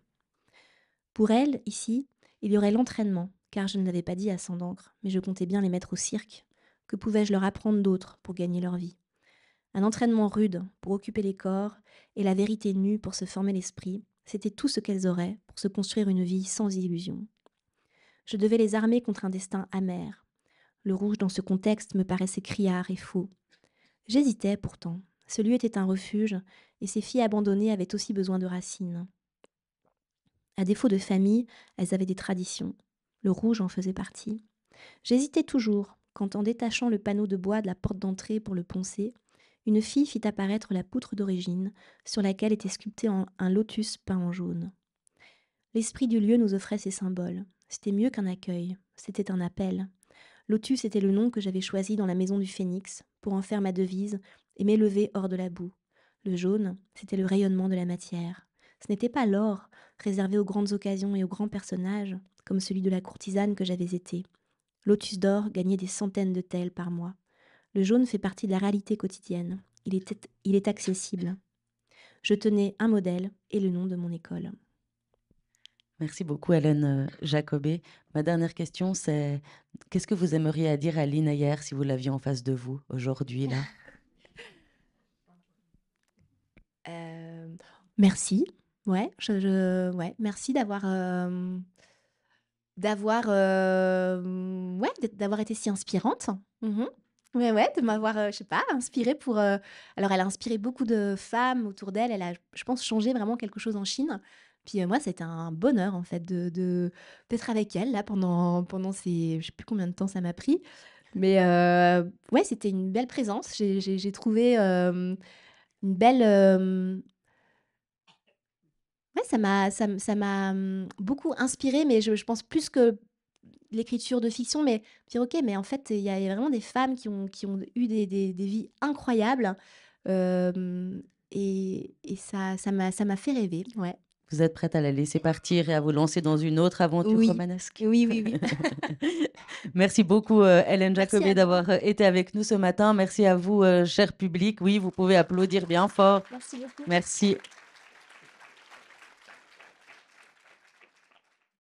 Pour elles, ici, il y aurait l'entraînement, car je ne l'avais pas dit à d'encre, mais je comptais bien les mettre au cirque. Que pouvais-je leur apprendre d'autre pour gagner leur vie Un entraînement rude pour occuper les corps et la vérité nue pour se former l'esprit, c'était tout ce qu'elles auraient pour se construire une vie sans illusion. Je devais les armer contre un destin amer. Le rouge dans ce contexte me paraissait criard et faux. J'hésitais pourtant. Ce lieu était un refuge, et ces filles abandonnées avaient aussi besoin de racines. À défaut de famille, elles avaient des traditions. Le rouge en faisait partie. J'hésitais toujours quand, en détachant le panneau de bois de la porte d'entrée pour le poncer, une fille fit apparaître la poutre d'origine, sur laquelle était sculpté un lotus peint en jaune. L'esprit du lieu nous offrait ces symboles. C'était mieux qu'un accueil, c'était un appel. Lotus était le nom que j'avais choisi dans la maison du phénix pour en faire ma devise et m'élever hors de la boue. Le jaune, c'était le rayonnement de la matière. Ce n'était pas l'or, réservé aux grandes occasions et aux grands personnages, comme celui de la courtisane que j'avais été. Lotus d'or gagnait des centaines de tels par mois. Le jaune fait partie de la réalité quotidienne. Il est, accessible. Je tenais un modèle et le nom de mon école. Merci beaucoup, Hélène euh, Jacobé. Ma dernière question, c'est qu'est-ce que vous aimeriez dire à Lina hier si vous l'aviez en face de vous aujourd'hui là euh, Merci. Ouais, je, ouais, merci d'avoir euh, d'avoir euh, ouais, d'avoir été si inspirante. Mmh oui, Ouais, de m'avoir, euh, je sais pas, inspirée pour. Alors, elle a inspiré beaucoup de femmes autour d'elle. Elle a, je pense, changé vraiment quelque chose en Chine. Puis moi, c'était un bonheur en fait de d'être avec elle là pendant pendant ces, je sais plus combien de temps ça m'a pris. Mais oui, ouais, c'était une belle présence. J'ai trouvé une belle, Ouais, ça m'a ça m'a, mmh, beaucoup inspiré, mais je pense plus que l'écriture de fiction, mais dire: «OK, mais en fait, il y a vraiment des femmes qui ont qui ont eu des vies incroyables», et ça ça m'a ça m'a fait rêver, ouais. Vous êtes prête à la laisser partir et à vous lancer dans une autre aventure romanesque. oui, oui, oui. Merci beaucoup, euh, Hélène Jacobé, d'avoir, euh, été avec nous ce matin. Merci à vous, euh, cher public. Oui, vous pouvez applaudir bien fort. Merci.